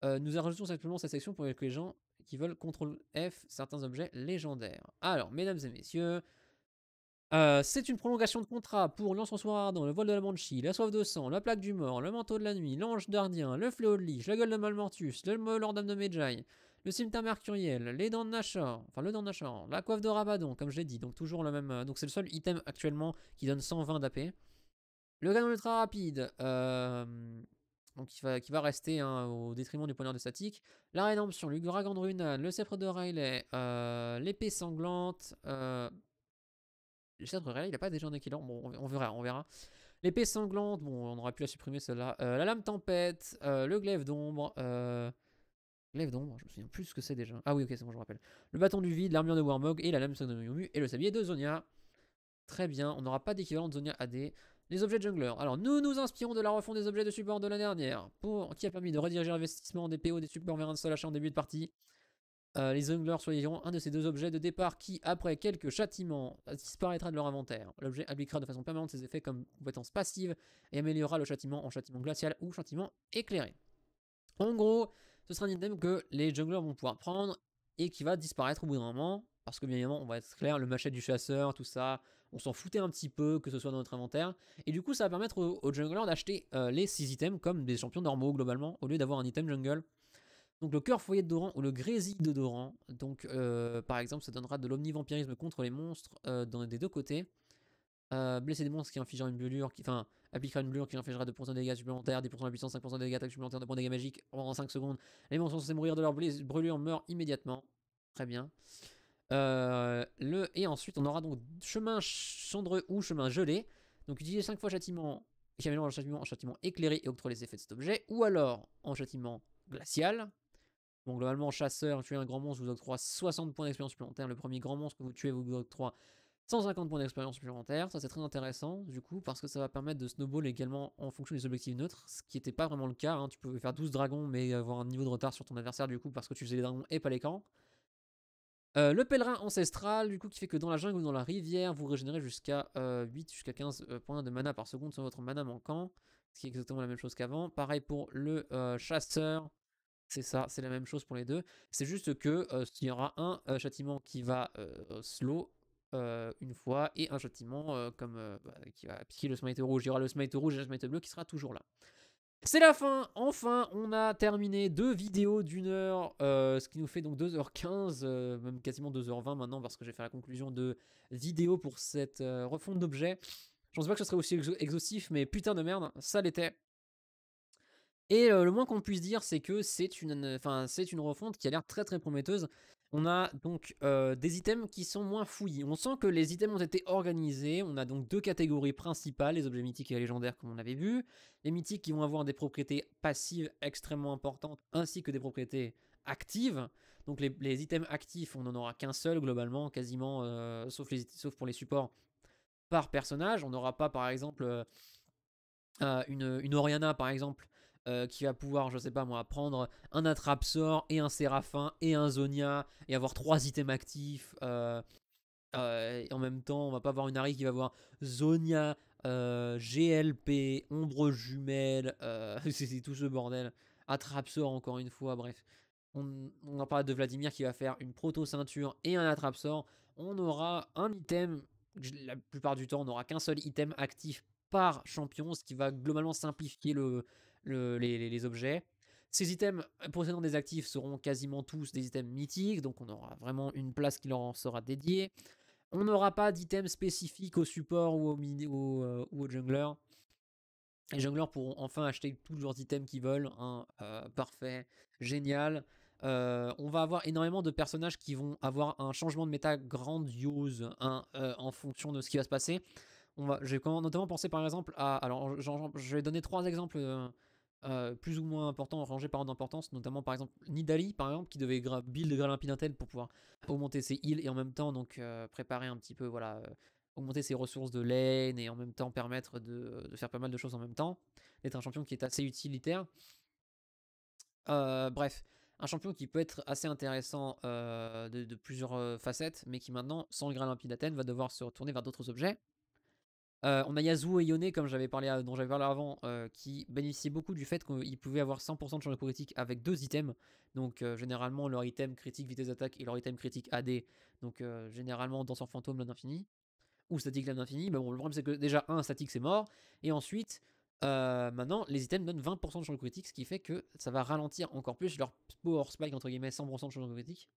Euh, nous ajoutons simplement cette section pour les gens qui veulent contrôler F certains objets légendaires. Alors, mesdames et messieurs, euh, c'est une prolongation de contrat pour soir dans le vol de la banshee, la soif de sang, la plaque du mort, le manteau de la nuit, l'ange d'ardien, le fléau de liche, la gueule de Malmortus, le lord de Medjay, le cimetière mercuriel, les dents de Nashor, enfin le Dents de Nashor, la coiffe de Rabadon, comme je l'ai dit, donc toujours le même, euh, donc c'est le seul item actuellement qui donne 120 d'AP. Le canon ultra rapide, euh, donc qui va, qui va rester hein, au détriment du poignard de statique. La rédemption, le dragon de le sceptre de Riley, euh, l'épée sanglante, le sceptre de il n'a pas déjà un équilibre, bon on verra, on verra. L'épée sanglante, bon on aurait pu la supprimer celle-là. la lame tempête, le glaive d'ombre, Lève d'ombre, je me souviens plus ce que c'est déjà. Ah oui, ok, c'est bon, je me rappelle. Le bâton du vide, l'armure de Warmog et la lame de Yomu et le sablier de Zonia. Très bien, on n'aura pas d'équivalent de Zonia AD. Les objets jungler. Alors, nous nous inspirons de la refonte des objets de support de l'année dernière, pour, qui a permis de rediriger l'investissement des PO des supports vers un seul achat en début de partie. Euh, les junglers choisiront un de ces deux objets de départ qui, après quelques châtiments, disparaîtra de leur inventaire. L'objet appliquera de façon permanente ses effets comme compétence passive et améliorera le châtiment en châtiment glacial ou châtiment éclairé. En gros, ce sera un item que les junglers vont pouvoir prendre et qui va disparaître au bout d'un moment. Parce que bien évidemment, on va être clair, le machette du chasseur, tout ça, on s'en foutait un petit peu que ce soit dans notre inventaire. Et du coup, ça va permettre aux, junglers d'acheter euh, les 6 items comme des champions normaux globalement, au lieu d'avoir un item jungle. Donc le cœur foyer de Doran ou le grésil de Doran. Donc euh, par exemple, ça donnera de l'omnivampirisme contre les monstres euh, des deux côtés. Euh, blesser des monstres qui infligera une brûlure, qui, enfin, appliquera une brûlure qui infligera 2% de dégâts supplémentaires, 10% de puissance, 5% de dégâts supplémentaires, 2% de dégâts magiques en 5 secondes. Les monstres sont censés mourir de leur brûlure, meurent immédiatement. Très bien. Euh, le, et ensuite, on aura donc chemin chandreux ou chemin gelé. Donc, utilisez 5 fois châtiment, qui le châtiment en châtiment éclairé et octroie les effets de cet objet, ou alors en châtiment glacial. bon globalement, chasseur, tuer un grand monstre vous octroie 60 points d'expérience supplémentaire. Le premier grand monstre que vous tuez vous octroie 150 points d'expérience supplémentaire, ça c'est très intéressant du coup parce que ça va permettre de snowball également en fonction des objectifs neutres, ce qui n'était pas vraiment le cas, hein. tu pouvais faire 12 dragons mais avoir un niveau de retard sur ton adversaire du coup parce que tu faisais les dragons et pas les camps. Euh, le pèlerin ancestral du coup qui fait que dans la jungle ou dans la rivière vous régénérez jusqu'à 8 euh, jusqu'à 15 euh, points de mana par seconde sur votre mana manquant, ce qui est exactement la même chose qu'avant. Pareil pour le chasseur, c'est ça, c'est la même chose pour les deux. C'est juste que s'il y aura un châtiment qui va slow euh, une fois et un châtiment euh, comme euh, bah, qui va piquer le smite rouge. Il y aura le smite rouge et le smite bleu qui sera toujours là. C'est la fin, enfin on a terminé deux vidéos d'une heure, ce qui nous fait donc 2h15, même quasiment 2h20 maintenant parce que j'ai fait la conclusion de vidéo pour cette refonte d'objets j'en sais pas que ce serait aussi exhaustif, mais putain de merde, ça l'était. Et le moins qu'on puisse dire, c'est que c'est une, c'est une refonte qui a l'air très très prometteuse. On a donc euh, des items qui sont moins fouillis. On sent que les items ont été organisés. On a donc deux catégories principales, les objets mythiques et légendaires comme on avait vu. Les mythiques qui vont avoir des propriétés passives extrêmement importantes ainsi que des propriétés actives. Donc les, items actifs, on n'en aura qu'un seul globalement, quasiment, euh, sauf, pour les supports par personnage. On n'aura pas par exemple euh, une, Oriana par exemple euh, qui va pouvoir, je sais pas moi, prendre un Attrape-Sort et un Séraphin et un Zonia et avoir trois items actifs. Euh, euh, en même temps, on va pas avoir une Harry qui va avoir Zonia, GLP, Ombre Jumelle, c'est tout ce bordel. Attrape-Sort encore une fois, bref. On, on en parle de Vladimir qui va faire une proto-ceinture et un Attrape-Sort. On aura un item, la plupart du temps, on n'aura qu'un seul item actif par champion, ce qui va globalement simplifier le, les, objets. Ces items euh, possédant des actifs seront quasiment tous des items mythiques, donc on aura vraiment une place qui leur en sera dédiée. On n'aura pas d'items spécifiques au support ou au, euh, ou, au jungler. Les junglers pourront enfin acheter tous leurs items qu'ils veulent. Hein, euh, parfait, génial. on va avoir énormément de personnages qui vont avoir un changement de méta grandiose hein, en fonction de ce qui va se passer. On va, notamment penser par exemple à. Alors, je vais donner trois exemples euh, plus ou moins importants, rangé par ordre d'importance, notamment par exemple Nidali, par exemple, qui devait gra build Gralimpinatel pour pouvoir augmenter ses heals et en même temps donc euh, préparer un petit peu, voilà, euh, augmenter ses ressources de laine et en même temps permettre de, faire pas mal de choses en même temps, d'être un champion qui est assez utilitaire. bref, un champion qui peut être assez intéressant de, plusieurs facettes, mais qui maintenant, sans le d'athène va devoir se retourner vers d'autres objets. Euh, on a Yazoo et Yone, comme j'avais parlé, euh, dont j'avais parlé avant, euh, qui bénéficiaient beaucoup du fait qu'ils pouvaient avoir 100% de chance de critique avec deux items. Donc, généralement, leur item critique vitesse d'attaque et leur item critique AD. Donc, généralement, danseur fantôme, l'âme d'infini. Ou statique, l'âme d'infini. Mais bah, bon, le problème, c'est que déjà, un, statique, c'est mort. Et ensuite, maintenant, les items donnent 20% de chance de critique, ce qui fait que ça va ralentir encore plus leur power spike, entre guillemets, 100% de chance de critique.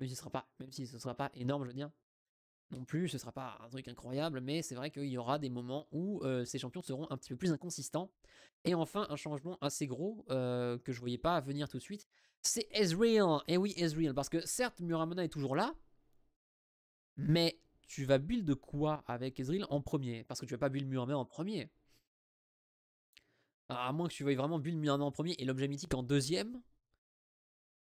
Même si ce sera si sera pas énorme, je veux dire, non plus, ce sera pas un truc incroyable, mais c'est vrai qu'il y aura des moments où euh, ces champions seront un petit peu plus inconsistants. Et enfin, un changement assez gros euh, que je voyais pas venir tout de suite, c'est Ezreal. Et eh oui, Ezreal, parce que certes, Muramana est toujours là, mais tu vas build de quoi avec Ezreal en premier Parce que tu vas pas build Muramana en premier. À moins que tu veuilles vraiment build Muramana en premier et l'objet mythique en deuxième,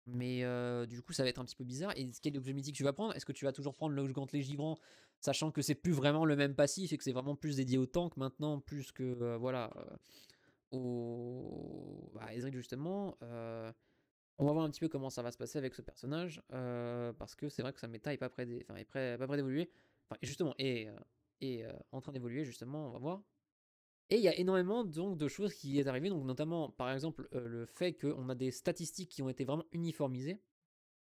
mais du coup, ça va être un petit peu bizarre. Et ce quel objet mythique tu vas prendre Est-ce que tu vas toujours prendre le gantelet givrant, sachant que c'est plus vraiment le même passif et que c'est vraiment plus dédié au tank maintenant, plus que voilà au bah, justement. on va voir un petit peu comment ça va se passer avec ce personnage parce que c'est vrai que sa méta est pas près d'évoluer. Enfin, justement, et et en train d'évoluer justement. On va voir. Et il y a énormément donc de choses qui est arrivé, donc notamment par exemple euh, le fait qu'on a des statistiques qui ont été vraiment uniformisées.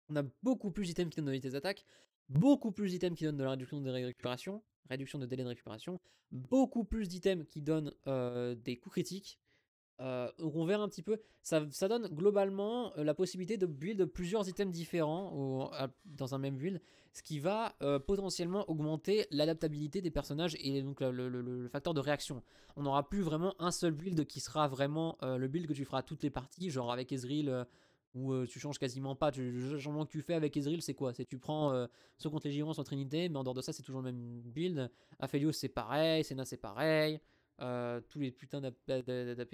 On a beaucoup plus d'items qui donnent de vitesse d'attaque, beaucoup plus d'items qui donnent de la réduction de récupération, réduction de délai de récupération, beaucoup plus d'items qui donnent euh, des coups critiques, euh, on verra un petit peu. Ça, donne globalement euh, la possibilité de build plusieurs items différents dans un même build, ce qui va euh, potentiellement augmenter l'adaptabilité des personnages et donc le, facteur de réaction. On n'aura plus vraiment un seul build qui sera vraiment euh, le build que tu feras toutes les parties, genre avec Ezreal où tu changes quasiment pas. le changement que tu fais avec Ezreal, c'est quoi C'est tu prends ce contre les Girons, soit Trinité, mais en dehors de ça, c'est toujours le même build. Aphelios, c'est pareil, Senna, c'est pareil. Euh, tous les putains d'ADC,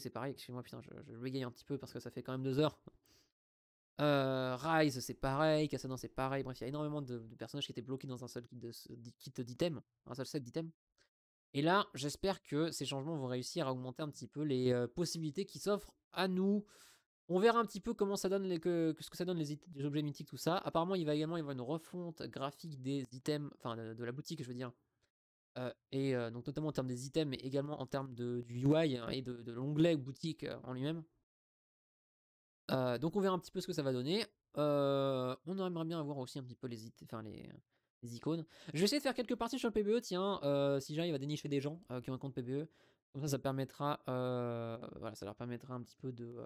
c'est pareil, excusez-moi, putain, je, vais bégaye un petit peu parce que ça fait quand même deux heures. Euh, Rise, c'est pareil, Cassadin, c'est pareil, bref, il y a énormément de, personnages qui étaient bloqués dans un seul kit, d'item, un seul set d'item. Et là, j'espère que ces changements vont réussir à augmenter un petit peu les euh, possibilités qui s'offrent à nous. On verra un petit peu comment ça donne les, que, ce que ça donne les, les, objets mythiques, tout ça. Apparemment, il va également y avoir une refonte graphique des items, enfin de la boutique, je veux dire, euh, et euh, donc notamment en termes des items, mais également en termes de, du UI hein, et de, l'onglet boutique euh, en lui-même. donc on verra un petit peu ce que ça va donner. on aimerait bien avoir aussi un petit peu les, enfin les, icônes. Je vais essayer de faire quelques parties sur le PBE, tiens, si j'arrive va dénicher des gens qui ont un compte PBE. Comme ça, ça permettra, voilà, ça leur permettra un petit peu de,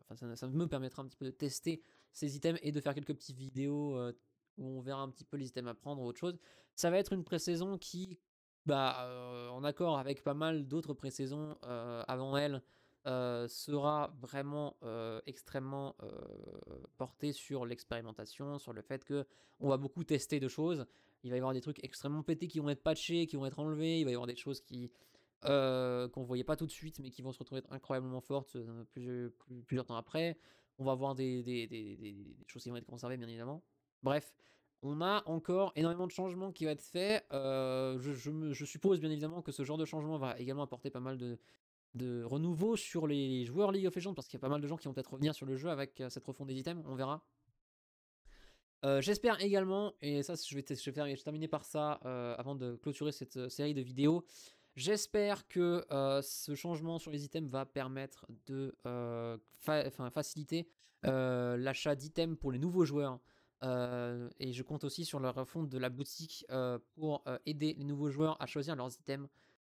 enfin, ça, ça, me permettra un petit peu de tester ces items et de faire quelques petites vidéos où on verra un petit peu les items à prendre ou autre chose. Ça va être une pré-saison qui bah, euh, en accord avec pas mal d'autres pré-saisons euh, avant elle, euh, sera vraiment extrêmement porté sur l'expérimentation, sur le fait que on va beaucoup tester de choses. Il va y avoir des trucs extrêmement pétés qui vont être patchés, qui vont être enlevés. Il va y avoir des choses qui qu'on voyait pas tout de suite, mais qui vont se retrouver incroyablement fortes plusieurs, temps après. On va voir des, des, des, des, choses qui vont être conservées, bien évidemment. Bref, on a encore énormément de changements qui vont être faits. Euh, je, suppose bien évidemment que ce genre de changement va également apporter pas mal de, de renouveau sur les joueurs League of Legends, parce qu'il y a pas mal de gens qui vont peut-être revenir sur le jeu avec euh, cette refonte des items, on verra. Euh, j'espère également, et ça je vais, terminer par ça avant de clôturer cette série de vidéos. J'espère que ce changement sur les items va permettre de faciliter l'achat d'items pour les nouveaux joueurs. Euh, et je compte aussi sur la refonte de la boutique euh, pour euh, aider les nouveaux joueurs à choisir leurs items.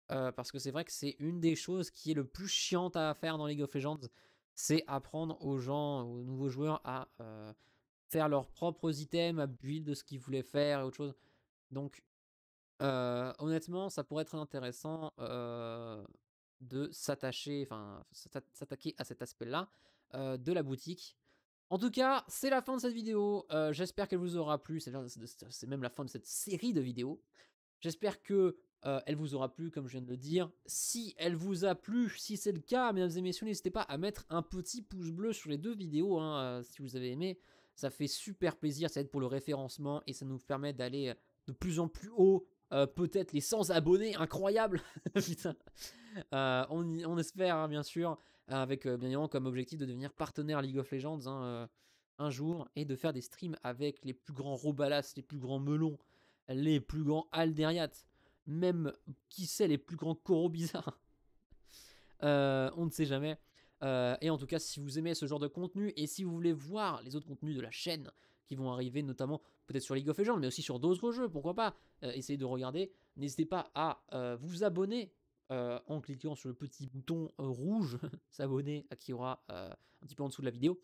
parce que c'est vrai que c'est une des choses qui est le plus chiante à faire dans League of Legends, c'est apprendre aux gens, aux nouveaux joueurs à faire leurs propres items, à build de ce qu'ils voulaient faire et autre chose. Donc, honnêtement, ça pourrait être intéressant de s'attacher, enfin, s'attaquer à cet aspect-là de la boutique. En tout cas, c'est la fin de cette vidéo. Euh, j'espère qu'elle vous aura plu. C'est même la fin de cette série de vidéos. J'espère que euh, elle vous aura plu, comme je viens de le dire. Si elle vous a plu, si c'est le cas, mesdames et messieurs, n'hésitez pas à mettre un petit pouce bleu sur les deux vidéos hein, euh, si vous avez aimé. Ça fait super plaisir, ça aide pour le référencement et ça nous permet d'aller de plus en plus haut. Peut-être les 100 abonnés, incroyable! Putain! on, espère, hein, bien sûr avec bien évidemment comme objectif de devenir partenaire League of Legends hein, un jour et de faire des streams avec les plus grands Robalas, les plus grands Melons, les plus grands Alderiat, même qui sait les plus grands coraux bizarres. on ne sait jamais. et en tout cas, si vous aimez ce genre de contenu et si vous voulez voir les autres contenus de la chaîne qui vont arriver, notamment peut-être sur League of Legends, mais aussi sur d'autres jeux, pourquoi pas, essayez de regarder. N'hésitez pas à vous abonner euh, en cliquant sur le petit bouton euh, rouge s'abonner à euh, qui aura un petit peu en dessous de la vidéo.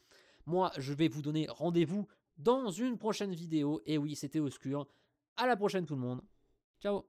Moi, je vais vous donner rendez-vous dans une prochaine vidéo. Et oui, c'était Oscur. À la prochaine tout le monde. Ciao